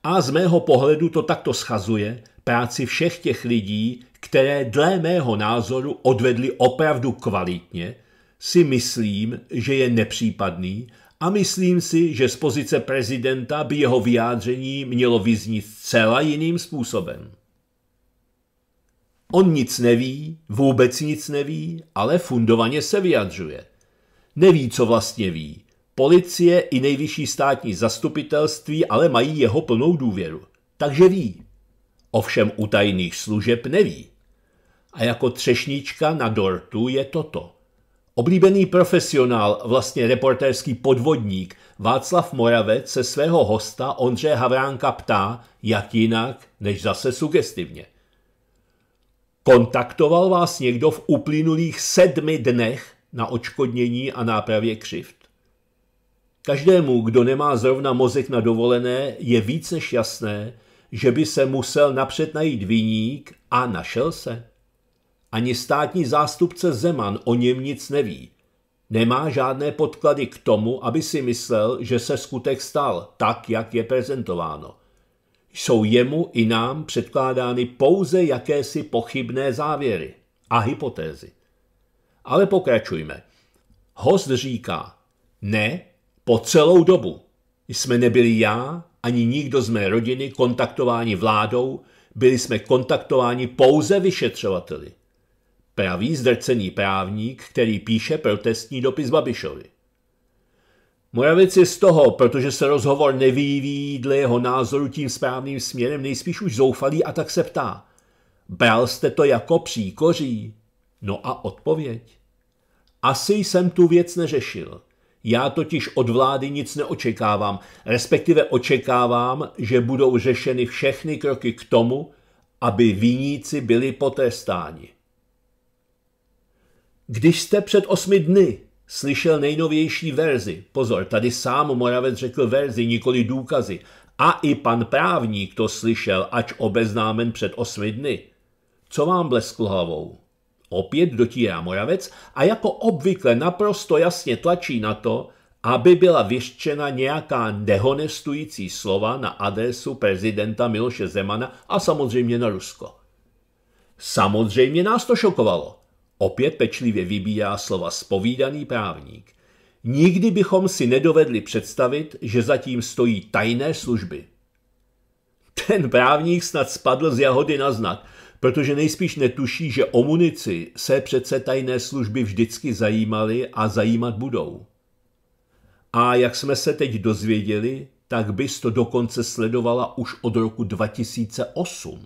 a z mého pohledu to takto schazuje práci všech těch lidí, které dle mého názoru odvedli opravdu kvalitně, si myslím, že je nepřípadný a myslím si, že z pozice prezidenta by jeho vyjádření mělo vyznít zcela jiným způsobem. On nic neví, vůbec nic neví, ale fundovaně se vyjadřuje. Neví, co vlastně ví. Policie i nejvyšší státní zastupitelství ale mají jeho plnou důvěru. Takže ví. Ovšem u tajných služeb neví. A jako třešníčka na dortu je toto. Oblíbený profesionál, vlastně reportérský podvodník Václav Moravec se svého hosta Ondře Havránka ptá, jak jinak, než zase sugestivně – Kontaktoval vás někdo v uplynulých sedmi dnech na očkodnění a nápravě křivt. Každému, kdo nemá zrovna mozek na dovolené, je víc než jasné, že by se musel napřed najít viník a našel se. Ani státní zástupce Zeman o něm nic neví. Nemá žádné podklady k tomu, aby si myslel, že se skutek stal tak, jak je prezentováno jsou jemu i nám předkládány pouze jakési pochybné závěry a hypotézy. Ale pokračujme. Host říká, ne, po celou dobu jsme nebyli já ani nikdo z mé rodiny kontaktováni vládou, byli jsme kontaktováni pouze vyšetřovateli. Pravý zdrcený právník, který píše protestní dopis Babišovi. Moravic je z toho, protože se rozhovor nevyvíjí dle jeho názoru tím správným směrem, nejspíš už zoufalý a tak se ptá. Bral jste to jako příkoří? No a odpověď? Asi jsem tu věc neřešil. Já totiž od vlády nic neočekávám, respektive očekávám, že budou řešeny všechny kroky k tomu, aby viníci byli potrestáni. Když jste před osmi dny slyšel nejnovější verzi, pozor, tady sám Moravec řekl verzi, nikoli důkazy, a i pan právník to slyšel, ač obeznámen před osmi dny. Co vám bleskl hlavou? Opět dotírá Moravec a jako obvykle naprosto jasně tlačí na to, aby byla vyřčena nějaká dehonestující slova na adresu prezidenta Miloše Zemana a samozřejmě na Rusko. Samozřejmě nás to šokovalo. Opět pečlivě vybírá slova spovídaný právník. Nikdy bychom si nedovedli představit, že zatím stojí tajné služby. Ten právník snad spadl z jahody na znak, protože nejspíš netuší, že o munici se přece tajné služby vždycky zajímaly a zajímat budou. A jak jsme se teď dozvěděli, tak bys to dokonce sledovala už od roku 2008.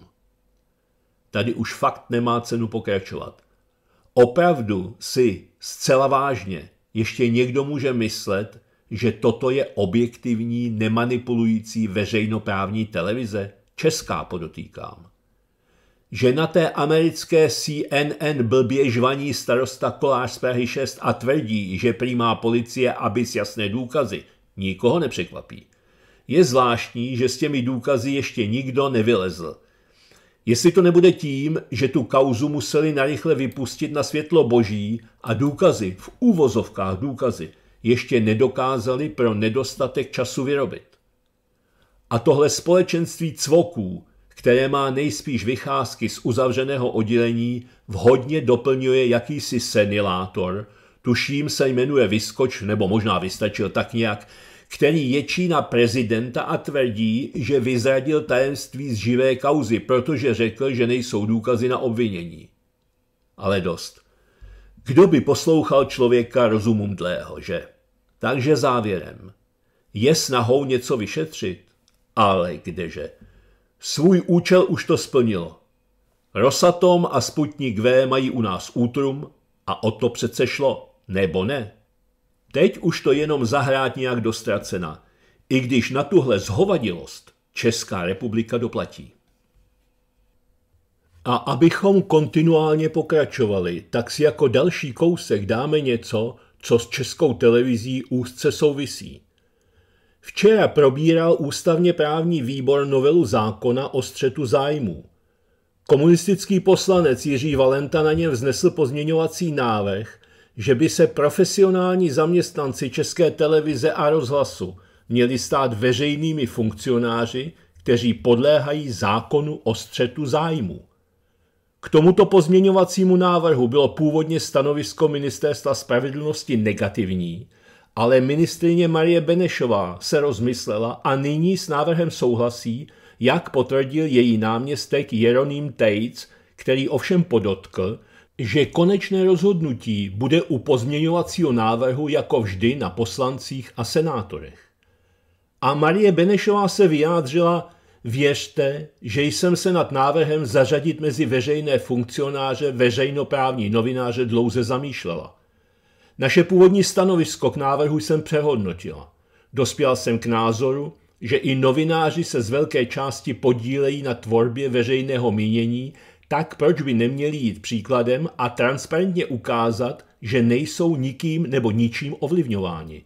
Tady už fakt nemá cenu pokračovat. Opravdu si zcela vážně ještě někdo může myslet, že toto je objektivní, nemanipulující veřejnoprávní televize? Česká podotýkám. Že na té americké CNN blbě žvaní starosta Kolář z Prahy 6 a tvrdí, že přímá policie, aby s jasné důkazy, nikoho nepřekvapí. Je zvláštní, že s těmi důkazy ještě nikdo nevylezl – Jestli to nebude tím, že tu kauzu museli narychle vypustit na světlo boží a důkazy, v úvozovkách důkazy, ještě nedokázali pro nedostatek času vyrobit. A tohle společenství cvoků, které má nejspíš vycházky z uzavřeného oddělení, vhodně doplňuje jakýsi senilátor, tuším se jmenuje Vyskoč, nebo možná vystačil tak nějak, který ječí na prezidenta a tvrdí, že vyzradil tajemství z živé kauzy, protože řekl, že nejsou důkazy na obvinění. Ale dost. Kdo by poslouchal člověka rozumu mdlého, že? Takže závěrem. Je snahou něco vyšetřit? Ale kdeže? Svůj účel už to splnilo. Rosatom a Sputnik V mají u nás útrum a o to přece šlo, nebo ne? Teď už to jenom zahrát nějak dostracena, i když na tuhle zhovadilost Česká republika doplatí. A abychom kontinuálně pokračovali, tak si jako další kousek dáme něco, co s českou televizí úzce souvisí. Včera probíral ústavně právní výbor novelu zákona o střetu zájmů. Komunistický poslanec Jiří Valenta na něm vznesl pozměňovací návrh, že by se profesionální zaměstnanci České televize a rozhlasu měli stát veřejnými funkcionáři, kteří podléhají zákonu o střetu zájmu. K tomuto pozměňovacímu návrhu bylo původně stanovisko Ministerstva spravedlnosti negativní, ale ministrině Marie Benešová se rozmyslela a nyní s návrhem souhlasí, jak potvrdil její náměstek Jeroným Tejc, který ovšem podotkl, že konečné rozhodnutí bude u pozměňovacího návrhu jako vždy na poslancích a senátorech. A Marie Benešová se vyjádřila, věřte, že jsem se nad návrhem zařadit mezi veřejné funkcionáře veřejnoprávní novináře dlouze zamýšlela. Naše původní stanovisko k návrhu jsem přehodnotila. Dospěl jsem k názoru, že i novináři se z velké části podílejí na tvorbě veřejného mínění tak proč by neměli jít příkladem a transparentně ukázat, že nejsou nikým nebo ničím ovlivňováni.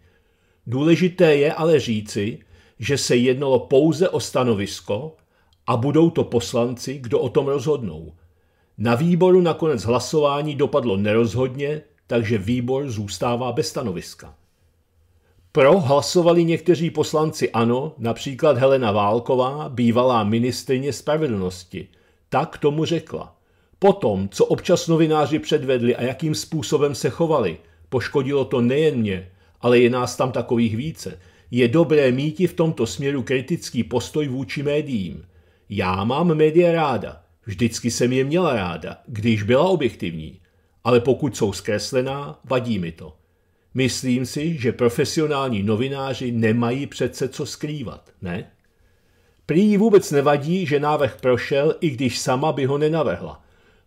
Důležité je ale říci, že se jednalo pouze o stanovisko a budou to poslanci, kdo o tom rozhodnou. Na výboru nakonec hlasování dopadlo nerozhodně, takže výbor zůstává bez stanoviska. Pro hlasovali někteří poslanci ANO, například Helena Válková, bývalá ministrině spravedlnosti – tak tomu řekla. Potom, co občas novináři předvedli a jakým způsobem se chovali, poškodilo to nejen mě, ale je nás tam takových více, je dobré mít v tomto směru kritický postoj vůči médiím. Já mám média ráda, vždycky jsem je měla ráda, když byla objektivní, ale pokud jsou zkreslená, vadí mi to. Myslím si, že profesionální novináři nemají přece co skrývat, ne? Prý jí vůbec nevadí, že návrh prošel, i když sama by ho nenavrhla.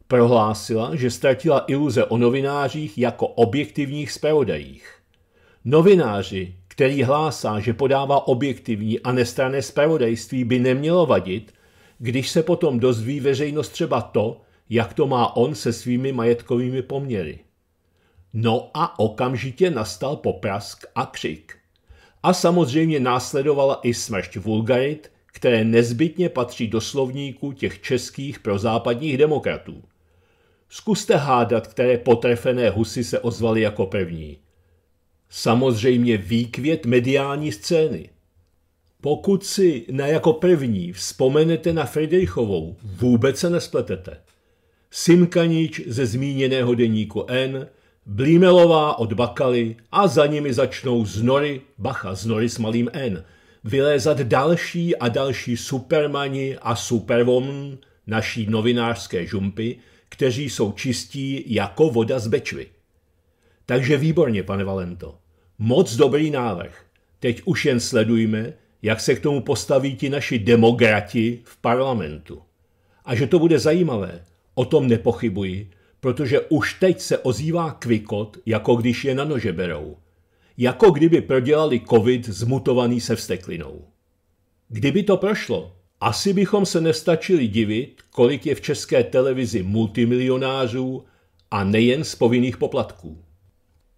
Prohlásila, že ztratila iluze o novinářích jako objektivních zpravodajích. Novináři, který hlásá, že podává objektivní a nestranné zpravodajství, by nemělo vadit, když se potom dozví veřejnost třeba to, jak to má on se svými majetkovými poměry. No a okamžitě nastal poprask a křik. A samozřejmě následovala i smršť vulgarit, které nezbytně patří do slovníku těch českých prozápadních demokratů. Zkuste hádat, které potrefené husy se ozvaly jako první. Samozřejmě výkvět mediální scény. Pokud si na jako první vzpomenete na Friedrichovou, vůbec se nespletete. Simkanič ze zmíněného deníku N, Blímelová od Bakaly a za nimi začnou znory, bacha, znory s malým N, vylézat další a další supermani a superwoman naší novinářské žumpy, kteří jsou čistí jako voda z bečvy. Takže výborně, pane Valento. Moc dobrý návrh. Teď už jen sledujme, jak se k tomu postaví ti naši demokrati v parlamentu. A že to bude zajímavé, o tom nepochybuji, protože už teď se ozývá kvikot, jako když je na nože berou jako kdyby prodělali covid zmutovaný se vsteklinou. Kdyby to prošlo, asi bychom se nestačili divit, kolik je v české televizi multimilionářů a nejen z povinných poplatků.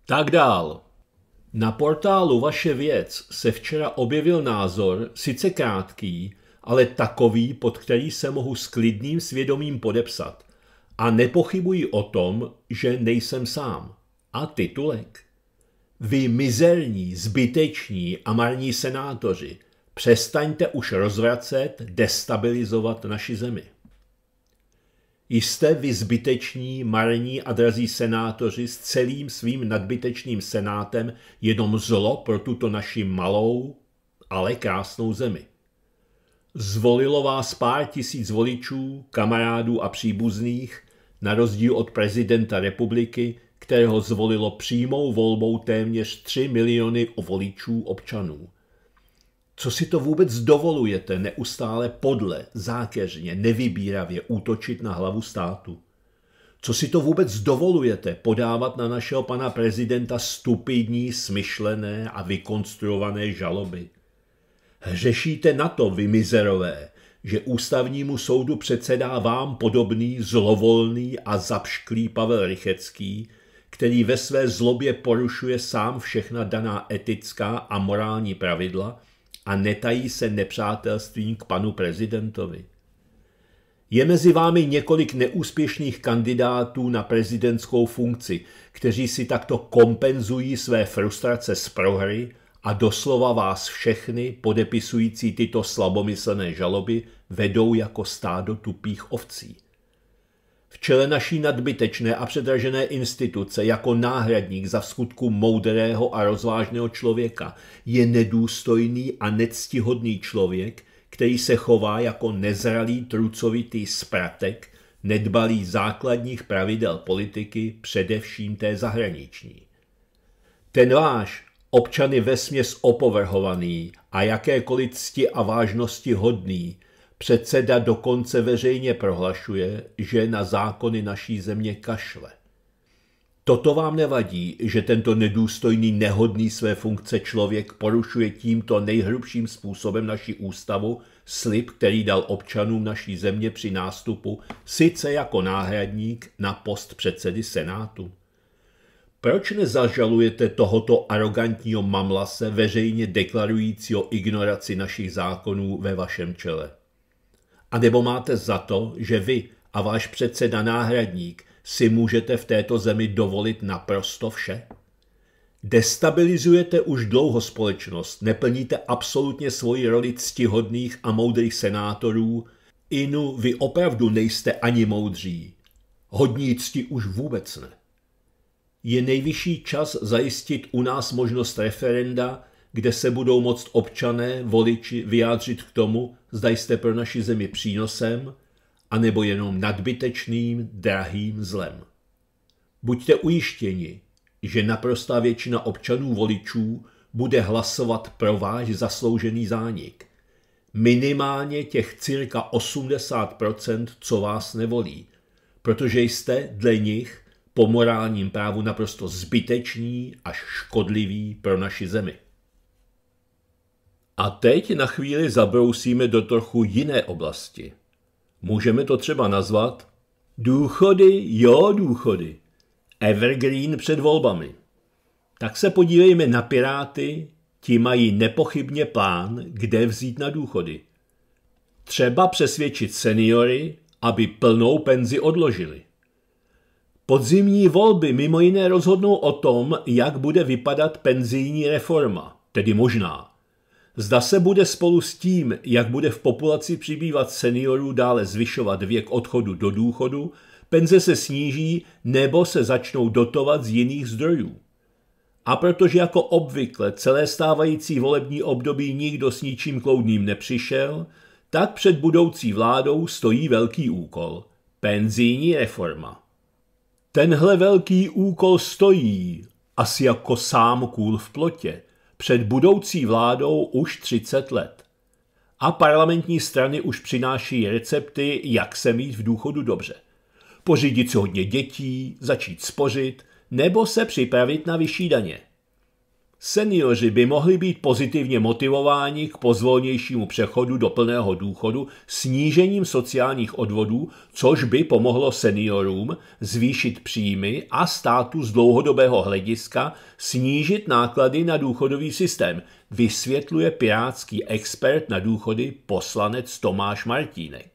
Tak dál. Na portálu Vaše věc se včera objevil názor, sice krátký, ale takový, pod který se mohu s klidným svědomím podepsat. A nepochybuji o tom, že nejsem sám. A titulek. Vy mizerní, zbyteční a marní senátoři, přestaňte už rozvracet, destabilizovat naši zemi. Jste vy zbyteční, marní a drazí senátoři s celým svým nadbytečným senátem jenom zlo pro tuto naši malou, ale krásnou zemi. Zvolilo vás pár tisíc voličů, kamarádů a příbuzných, na rozdíl od prezidenta republiky, kterého zvolilo přímou volbou téměř 3 miliony voličů občanů. Co si to vůbec dovolujete neustále podle, zákeřně, nevybíravě útočit na hlavu státu? Co si to vůbec dovolujete podávat na našeho pana prezidenta stupidní, smyšlené a vykonstruované žaloby? Řešíte na to, vy mizerové, že ústavnímu soudu předsedá vám podobný zlovolný a zapšklý Pavel Rychecký, který ve své zlobě porušuje sám všechna daná etická a morální pravidla a netají se nepřátelstvím k panu prezidentovi. Je mezi vámi několik neúspěšných kandidátů na prezidentskou funkci, kteří si takto kompenzují své frustrace z prohry a doslova vás všechny, podepisující tyto slabomyslné žaloby, vedou jako stádo tupých ovcí čele naší nadbytečné a předražené instituce jako náhradník za vskutku moudrého a rozvážného člověka je nedůstojný a nectihodný člověk, který se chová jako nezralý trucovitý spratek, nedbalý základních pravidel politiky, především té zahraniční. Ten váš, občany vesměs opovrhovaný a jakékoliv cti a vážnosti hodný, Předseda dokonce veřejně prohlašuje, že na zákony naší země kašle. Toto vám nevadí, že tento nedůstojný, nehodný své funkce člověk porušuje tímto nejhrubším způsobem naši ústavu slib, který dal občanům naší země při nástupu, sice jako náhradník na post předsedy Senátu? Proč nezažalujete tohoto arrogantního mamlase veřejně deklarujícího ignoraci našich zákonů ve vašem čele? A nebo máte za to, že vy a váš předseda náhradník si můžete v této zemi dovolit naprosto vše? Destabilizujete už dlouho společnost, neplníte absolutně svoji roli ctihodných a moudrých senátorů, inu vy opravdu nejste ani moudří. Hodní cti už vůbec ne. Je nejvyšší čas zajistit u nás možnost referenda, kde se budou moct občané, voliči vyjádřit k tomu, zda jste pro naši zemi přínosem, anebo jenom nadbytečným, drahým zlem. Buďte ujištěni, že naprostá většina občanů voličů bude hlasovat pro váš zasloužený zánik. Minimálně těch cirka 80%, co vás nevolí, protože jste dle nich po morálním právu naprosto zbyteční až škodlivý pro naši zemi. A teď na chvíli zabrousíme do trochu jiné oblasti. Můžeme to třeba nazvat důchody, jo důchody. Evergreen před volbami. Tak se podívejme na Piráty, ti mají nepochybně plán, kde vzít na důchody. Třeba přesvědčit seniory, aby plnou penzi odložili. Podzimní volby mimo jiné rozhodnou o tom, jak bude vypadat penzijní reforma, tedy možná. Zda se bude spolu s tím, jak bude v populaci přibývat seniorů dále zvyšovat věk odchodu do důchodu, penze se sníží nebo se začnou dotovat z jiných zdrojů. A protože jako obvykle celé stávající volební období nikdo s ničím kloudným nepřišel, tak před budoucí vládou stojí velký úkol – penzijní reforma. Tenhle velký úkol stojí, asi jako sám kůl v plotě – před budoucí vládou už 30 let. A parlamentní strany už přináší recepty, jak se mít v důchodu dobře. Pořídit si hodně dětí, začít spořit, nebo se připravit na vyšší daně – Seniori by mohli být pozitivně motivováni k pozvolnějšímu přechodu do plného důchodu snížením sociálních odvodů, což by pomohlo seniorům zvýšit příjmy a státu z dlouhodobého hlediska snížit náklady na důchodový systém, vysvětluje pirátský expert na důchody poslanec Tomáš Martínek.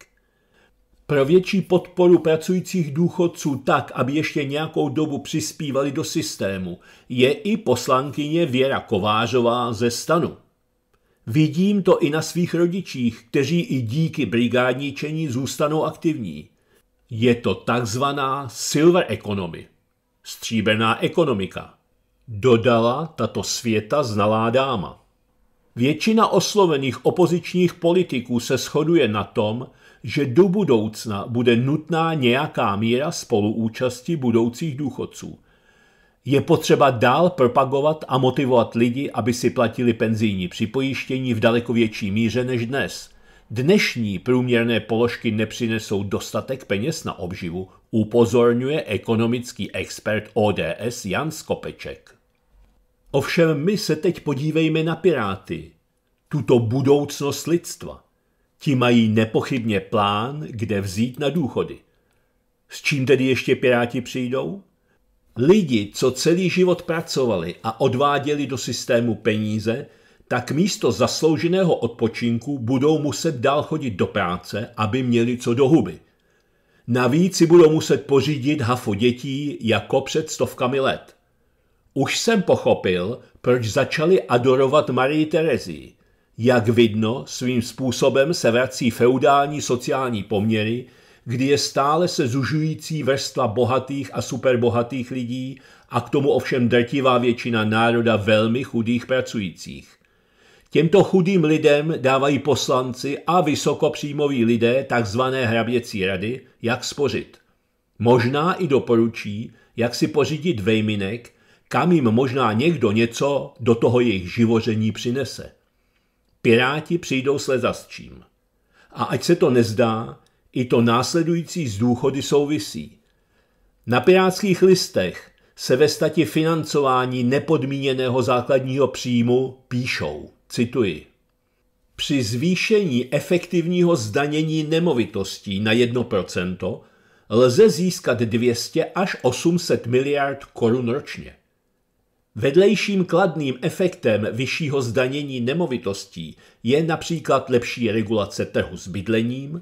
Pro větší podporu pracujících důchodců tak, aby ještě nějakou dobu přispívali do systému, je i poslankyně Věra Kovářová ze stanu. Vidím to i na svých rodičích, kteří i díky brigádničení zůstanou aktivní. Je to takzvaná silver economy, stříbená ekonomika, dodala tato světa znalá dáma. Většina oslovených opozičních politiků se shoduje na tom, že do budoucna bude nutná nějaká míra spoluúčasti budoucích důchodců. Je potřeba dál propagovat a motivovat lidi, aby si platili penzijní připojištění v daleko větší míře než dnes. Dnešní průměrné položky nepřinesou dostatek peněz na obživu, upozorňuje ekonomický expert ODS Jan Skopeček. Ovšem my se teď podívejme na Piráty, tuto budoucnost lidstva – Ti mají nepochybně plán, kde vzít na důchody. S čím tedy ještě Piráti přijdou? Lidi, co celý život pracovali a odváděli do systému peníze, tak místo zaslouženého odpočinku budou muset dál chodit do práce, aby měli co do huby. Navíc si budou muset pořídit hafo dětí jako před stovkami let. Už jsem pochopil, proč začali adorovat Marii Terezii. Jak vidno, svým způsobem se vrací feudální sociální poměry, kdy je stále se zužující vrstva bohatých a superbohatých lidí a k tomu ovšem drtivá většina národa velmi chudých pracujících. Těmto chudým lidem dávají poslanci a vysokopříjmoví lidé takzvané hraběcí rady, jak spořit. Možná i doporučí, jak si pořídit vejminek, kam jim možná někdo něco do toho jejich živoření přinese. Piráti přijdou s čím. A ať se to nezdá, i to následující z důchody souvisí. Na pirátských listech se ve stati financování nepodmíněného základního příjmu píšou, cituji. Při zvýšení efektivního zdanění nemovitostí na 1% lze získat 200 až 800 miliard korun ročně. Vedlejším kladným efektem vyššího zdanění nemovitostí je například lepší regulace trhu s bydlením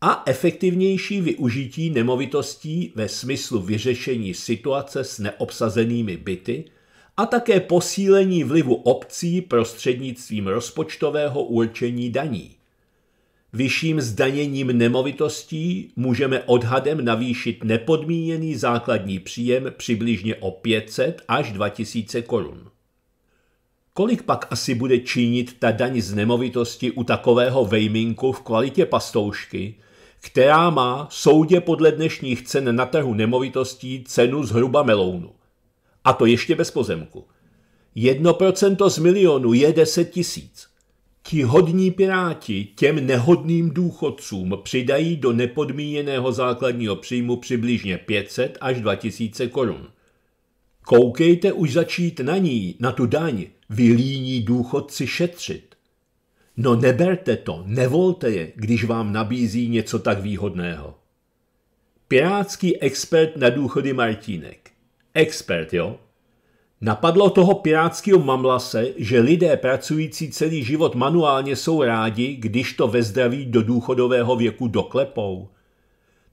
a efektivnější využití nemovitostí ve smyslu vyřešení situace s neobsazenými byty a také posílení vlivu obcí prostřednictvím rozpočtového určení daní. Vyšším zdaněním nemovitostí můžeme odhadem navýšit nepodmíněný základní příjem přibližně o 500 až 2000 korun. Kolik pak asi bude činit ta daň z nemovitosti u takového vejminku v kvalitě pastoušky, která má soudě podle dnešních cen na trhu nemovitostí cenu zhruba melounu? A to ještě bez pozemku. Jedno procento z milionu je 10 tisíc. Ti hodní piráti těm nehodným důchodcům přidají do nepodmíněného základního příjmu přibližně 500 až 2000 korun. Koukejte už začít na ní, na tu daň, vylíní důchodci šetřit. No neberte to, nevolte je, když vám nabízí něco tak výhodného. Pirátský expert na důchody Martínek. Expert, jo? Napadlo toho pirátského mamlase, že lidé pracující celý život manuálně jsou rádi, když to ve zdraví do důchodového věku doklepou.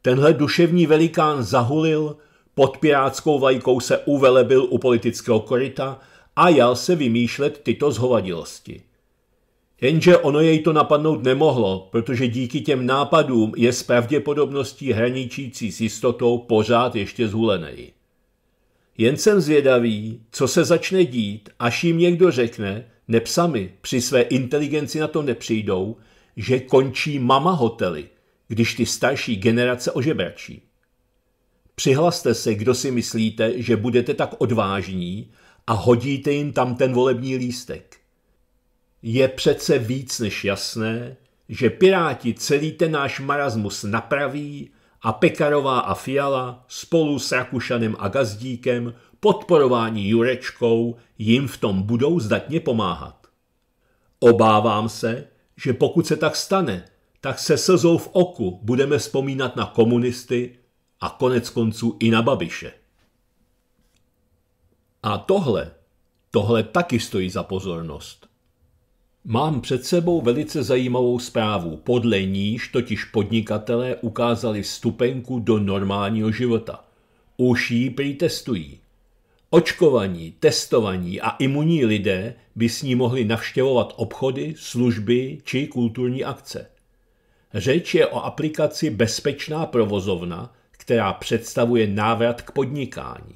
Tenhle duševní velikán zahulil, pod pirátskou vlajkou se uvelebil u politického koryta a jal se vymýšlet tyto zhovadilosti. Jenže ono jej to napadnout nemohlo, protože díky těm nápadům je s pravděpodobností hraničící s jistotou pořád ještě zhulenej. Jen jsem zvědavý, co se začne dít, až jim někdo řekne, nepsami, při své inteligenci na to nepřijdou, že končí mama hotely, když ty starší generace ožebračí. Přihlaste se, kdo si myslíte, že budete tak odvážní a hodíte jim tam ten volební lístek. Je přece víc než jasné, že Piráti celý ten náš marasmus napraví a Pekarová a Fiala spolu s Rakušanem a Gazdíkem podporování Jurečkou jim v tom budou zdatně pomáhat. Obávám se, že pokud se tak stane, tak se slzou v oku budeme vzpomínat na komunisty a konec konců i na Babiše. A tohle, tohle taky stojí za pozornost. Mám před sebou velice zajímavou zprávu, podle níž totiž podnikatelé ukázali vstupenku do normálního života. Už ji prý testují. Očkovaní, testovaní a imunní lidé by s ní mohli navštěvovat obchody, služby či kulturní akce. Řeč je o aplikaci Bezpečná provozovna, která představuje návrat k podnikání.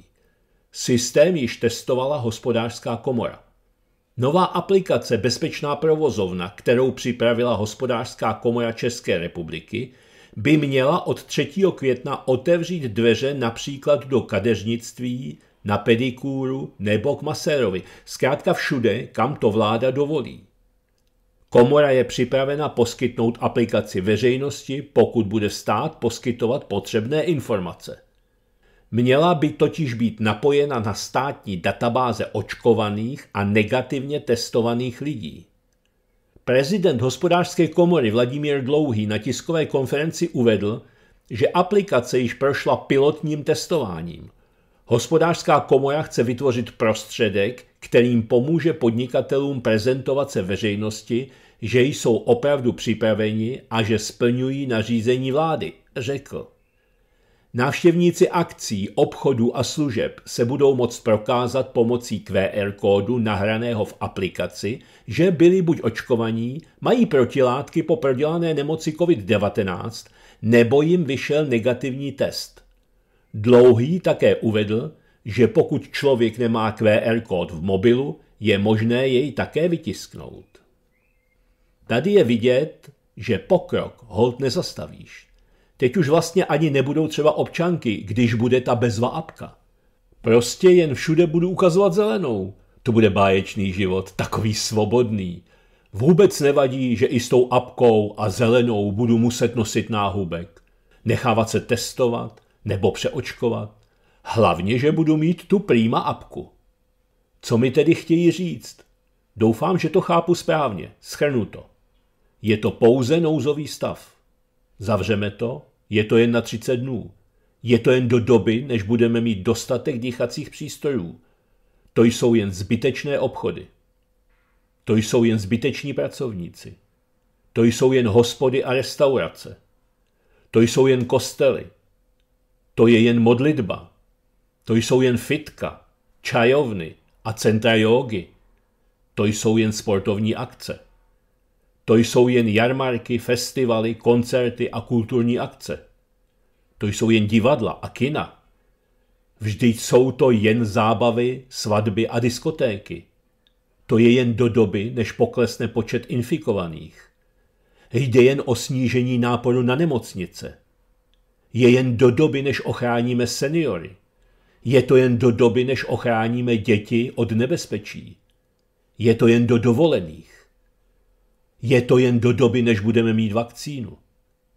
Systém již testovala hospodářská komora. Nová aplikace Bezpečná provozovna, kterou připravila hospodářská komora České republiky, by měla od 3. května otevřít dveře například do kadeřnictví, na pedikůru nebo k masérovi, zkrátka všude, kam to vláda dovolí. Komora je připravena poskytnout aplikaci veřejnosti, pokud bude stát poskytovat potřebné informace. Měla by totiž být napojena na státní databáze očkovaných a negativně testovaných lidí. Prezident hospodářské komory Vladimír Dlouhý na tiskové konferenci uvedl, že aplikace již prošla pilotním testováním. Hospodářská komora chce vytvořit prostředek, kterým pomůže podnikatelům prezentovat se veřejnosti, že jsou opravdu připraveni a že splňují nařízení vlády, řekl. Návštěvníci akcí, obchodů a služeb se budou moct prokázat pomocí QR kódu nahraného v aplikaci, že byli buď očkovaní, mají protilátky po prodělané nemoci COVID-19 nebo jim vyšel negativní test. Dlouhý také uvedl, že pokud člověk nemá QR kód v mobilu, je možné jej také vytisknout. Tady je vidět, že pokrok hold nezastavíš. Teď už vlastně ani nebudou třeba občanky, když bude ta bezva apka. Prostě jen všude budu ukazovat zelenou. To bude báječný život, takový svobodný. Vůbec nevadí, že i s tou apkou a zelenou budu muset nosit náhubek. Nechávat se testovat nebo přeočkovat. Hlavně, že budu mít tu prýma apku. Co mi tedy chtějí říct? Doufám, že to chápu správně. Schrnu to. Je to pouze nouzový stav. Zavřeme to? Je to jen na 30 dnů. Je to jen do doby, než budeme mít dostatek dýchacích přístrojů. To jsou jen zbytečné obchody. To jsou jen zbyteční pracovníci. To jsou jen hospody a restaurace. To jsou jen kostely. To je jen modlitba. To jsou jen fitka, čajovny a centra jógy. To jsou jen sportovní akce. To jsou jen jarmarky, festivaly, koncerty a kulturní akce. To jsou jen divadla a kina. Vždyť jsou to jen zábavy, svatby a diskotéky. To je jen do doby, než poklesne počet infikovaných. Jde jen o snížení náporu na nemocnice. Je jen do doby, než ochráníme seniory. Je to jen do doby, než ochráníme děti od nebezpečí. Je to jen do dovolených. Je to jen do doby, než budeme mít vakcínu.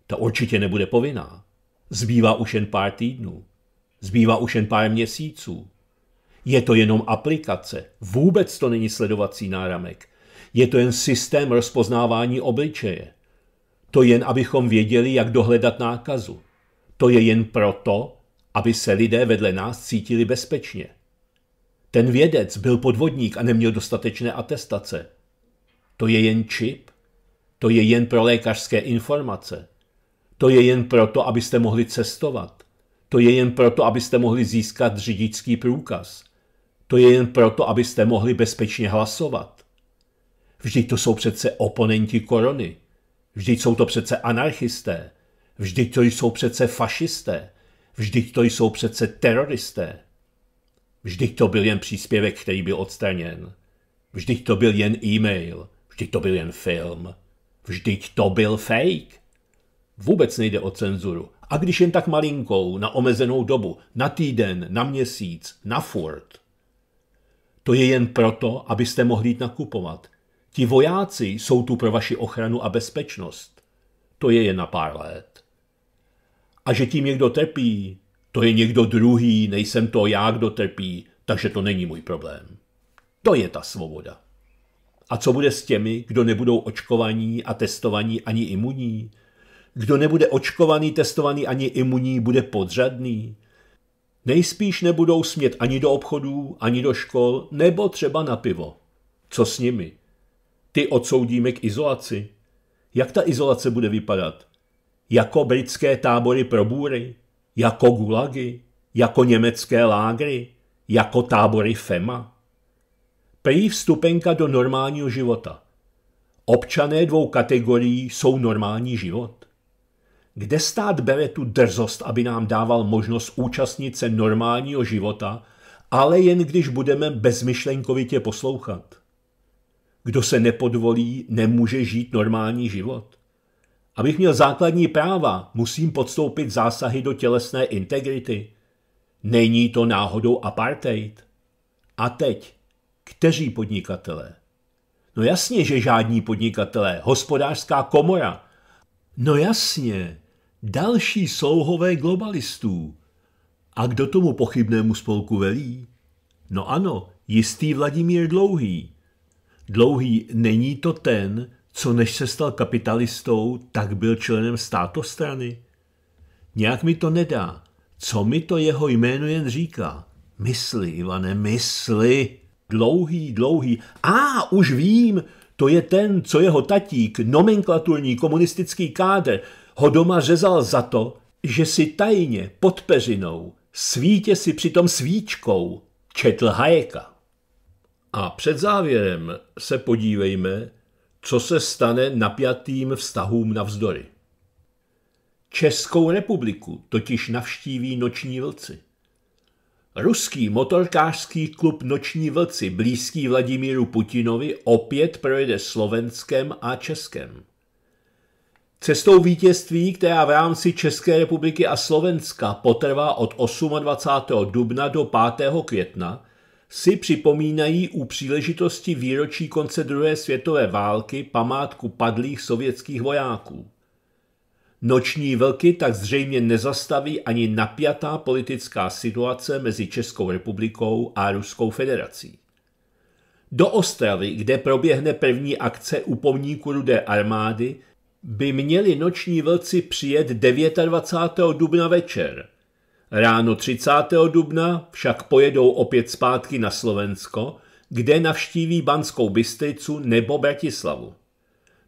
To určitě nebude povinná. Zbývá už jen pár týdnů. Zbývá už jen pár měsíců. Je to jenom aplikace. Vůbec to není sledovací náramek. Je to jen systém rozpoznávání obličeje. To jen, abychom věděli, jak dohledat nákazu. To je jen proto, aby se lidé vedle nás cítili bezpečně. Ten vědec byl podvodník a neměl dostatečné atestace. To je jen čip, to je jen pro lékařské informace. To je jen proto, abyste mohli cestovat. To je jen proto, abyste mohli získat řidičský průkaz. To je jen proto, abyste mohli bezpečně hlasovat. Vždyť to jsou přece oponenti korony. Vždyť jsou to přece anarchisté. Vždyť to jsou přece fašisté. Vždyť to jsou přece teroristé. Vždyť to byl jen příspěvek, který byl odstraněn. Vždyť to byl jen e-mail. Vždyť to byl jen film. Vždyť to byl fake. Vůbec nejde o cenzuru. A když jen tak malinkou, na omezenou dobu, na týden, na měsíc, na furt. To je jen proto, abyste mohli jít nakupovat. Ti vojáci jsou tu pro vaši ochranu a bezpečnost. To je jen na pár let. A že tím někdo trpí, to je někdo druhý, nejsem to já, kdo trpí, takže to není můj problém. To je ta svoboda. A co bude s těmi, kdo nebudou očkovaní a testovaní ani imunní? Kdo nebude očkovaný, testovaný ani imunní, bude podřadný. Nejspíš nebudou smět ani do obchodů, ani do škol, nebo třeba na pivo. Co s nimi? Ty odsoudíme k izolaci. Jak ta izolace bude vypadat? Jako britské tábory pro bůry? Jako gulagy? Jako německé lágry? Jako tábory FEMA? prý vstupenka do normálního života. Občané dvou kategorií jsou normální život. Kde stát bere tu drzost, aby nám dával možnost účastnit se normálního života, ale jen když budeme bezmyšlenkovitě poslouchat? Kdo se nepodvolí, nemůže žít normální život. Abych měl základní práva, musím podstoupit zásahy do tělesné integrity. Není to náhodou apartheid. A teď, kteří podnikatelé? No jasně, že žádní podnikatelé. Hospodářská komora. No jasně, další slouhové globalistů. A kdo tomu pochybnému spolku velí? No ano, jistý Vladimír Dlouhý. Dlouhý není to ten, co než se stal kapitalistou, tak byl členem státostrany. Nějak mi to nedá. Co mi to jeho jméno jen říká? Mysli, Ivane, mysli! Dlouhý, dlouhý. A ah, už vím, to je ten, co jeho tatík, nomenklaturní komunistický kádr, ho doma řezal za to, že si tajně pod peřinou svítě si přitom svíčkou četl Hajeka. A před závěrem se podívejme, co se stane napjatým vztahům navzdory. Českou republiku totiž navštíví noční vlci. Ruský motorkářský klub Noční vlci, blízký Vladimíru Putinovi, opět projede Slovenskem a Českem. Cestou vítězství, která v rámci České republiky a Slovenska potrvá od 28. dubna do 5. května, si připomínají u příležitosti výročí konce druhé světové války památku padlých sovětských vojáků. Noční vlky tak zřejmě nezastaví ani napjatá politická situace mezi Českou republikou a Ruskou federací. Do Ostravy, kde proběhne první akce u pomníku Rudé armády, by měli noční vlci přijet 29. dubna večer. Ráno 30. dubna však pojedou opět zpátky na Slovensko, kde navštíví Banskou Bystricu nebo Bratislavu.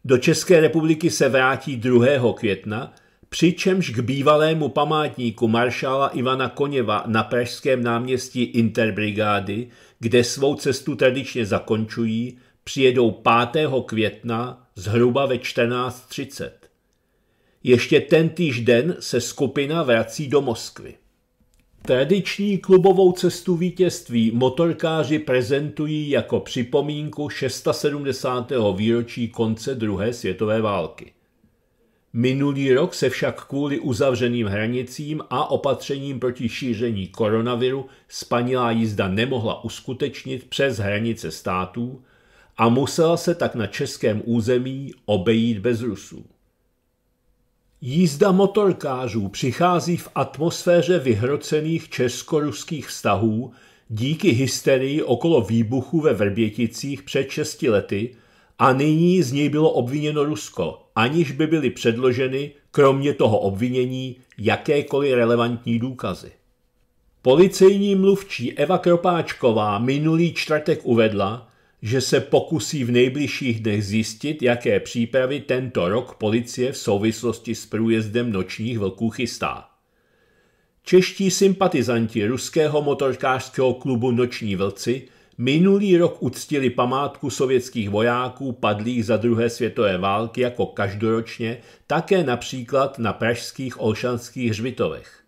Do České republiky se vrátí 2. května, přičemž k bývalému památníku maršála Ivana Koněva na pražském náměstí Interbrigády, kde svou cestu tradičně zakončují, přijedou 5. května zhruba ve 14.30. Ještě tentýž den se skupina vrací do Moskvy. Tradiční klubovou cestu vítězství motorkáři prezentují jako připomínku 670. výročí konce druhé světové války. Minulý rok se však kvůli uzavřeným hranicím a opatřením proti šíření koronaviru spanilá jízda nemohla uskutečnit přes hranice států a musela se tak na českém území obejít bez Rusů. Jízda motorkářů přichází v atmosféře vyhrocených česko-ruských vztahů díky hysterii okolo výbuchu ve Vrběticích před 6 lety a nyní z něj bylo obviněno Rusko, aniž by byly předloženy, kromě toho obvinění, jakékoliv relevantní důkazy. Policejní mluvčí Eva Kropáčková minulý čtvrtek uvedla, že se pokusí v nejbližších dnech zjistit, jaké přípravy tento rok policie v souvislosti s průjezdem nočních vlků chystá. Čeští sympatizanti ruského motorkářského klubu Noční vlci minulý rok uctili památku sovětských vojáků padlých za druhé světové války jako každoročně, také například na pražských Olšanských hřbitovech.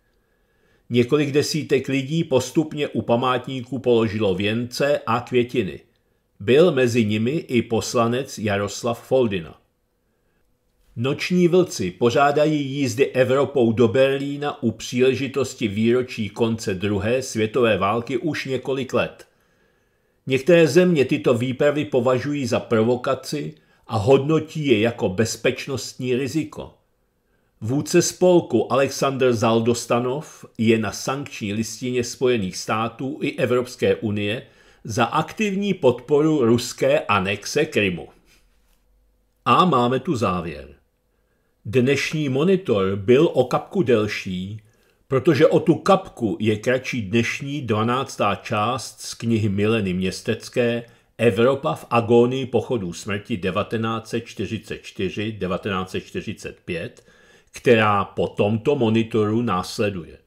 Několik desítek lidí postupně u památníku položilo věnce a květiny – byl mezi nimi i poslanec Jaroslav Foldina. Noční vlci pořádají jízdy Evropou do Berlína u příležitosti výročí konce druhé světové války už několik let. Některé země tyto výpravy považují za provokaci a hodnotí je jako bezpečnostní riziko. Vůdce spolku Alexander Zaldostanov je na sankční listině Spojených států i Evropské unie za aktivní podporu ruské anexe Krymu. A máme tu závěr. Dnešní monitor byl o kapku delší, protože o tu kapku je kratší dnešní 12. část z knihy Mileny Městecké Evropa v agónii pochodů smrti 1944-1945, která po tomto monitoru následuje.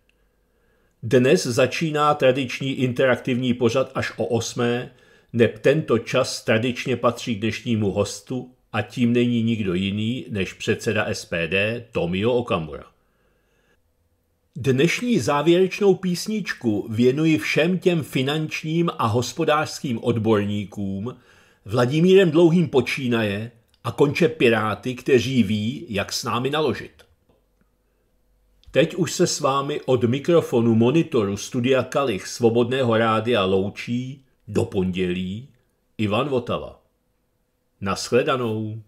Dnes začíná tradiční interaktivní pořad až o osmé, neb tento čas tradičně patří k dnešnímu hostu a tím není nikdo jiný než předseda SPD Tomio Okamura. Dnešní závěrečnou písničku věnuji všem těm finančním a hospodářským odborníkům, Vladimírem Dlouhým počínaje a konče Piráty, kteří ví, jak s námi naložit. Teď už se s vámi od mikrofonu monitoru Studia Kalich Svobodného rádia loučí do pondělí Ivan Votava. Naschledanou.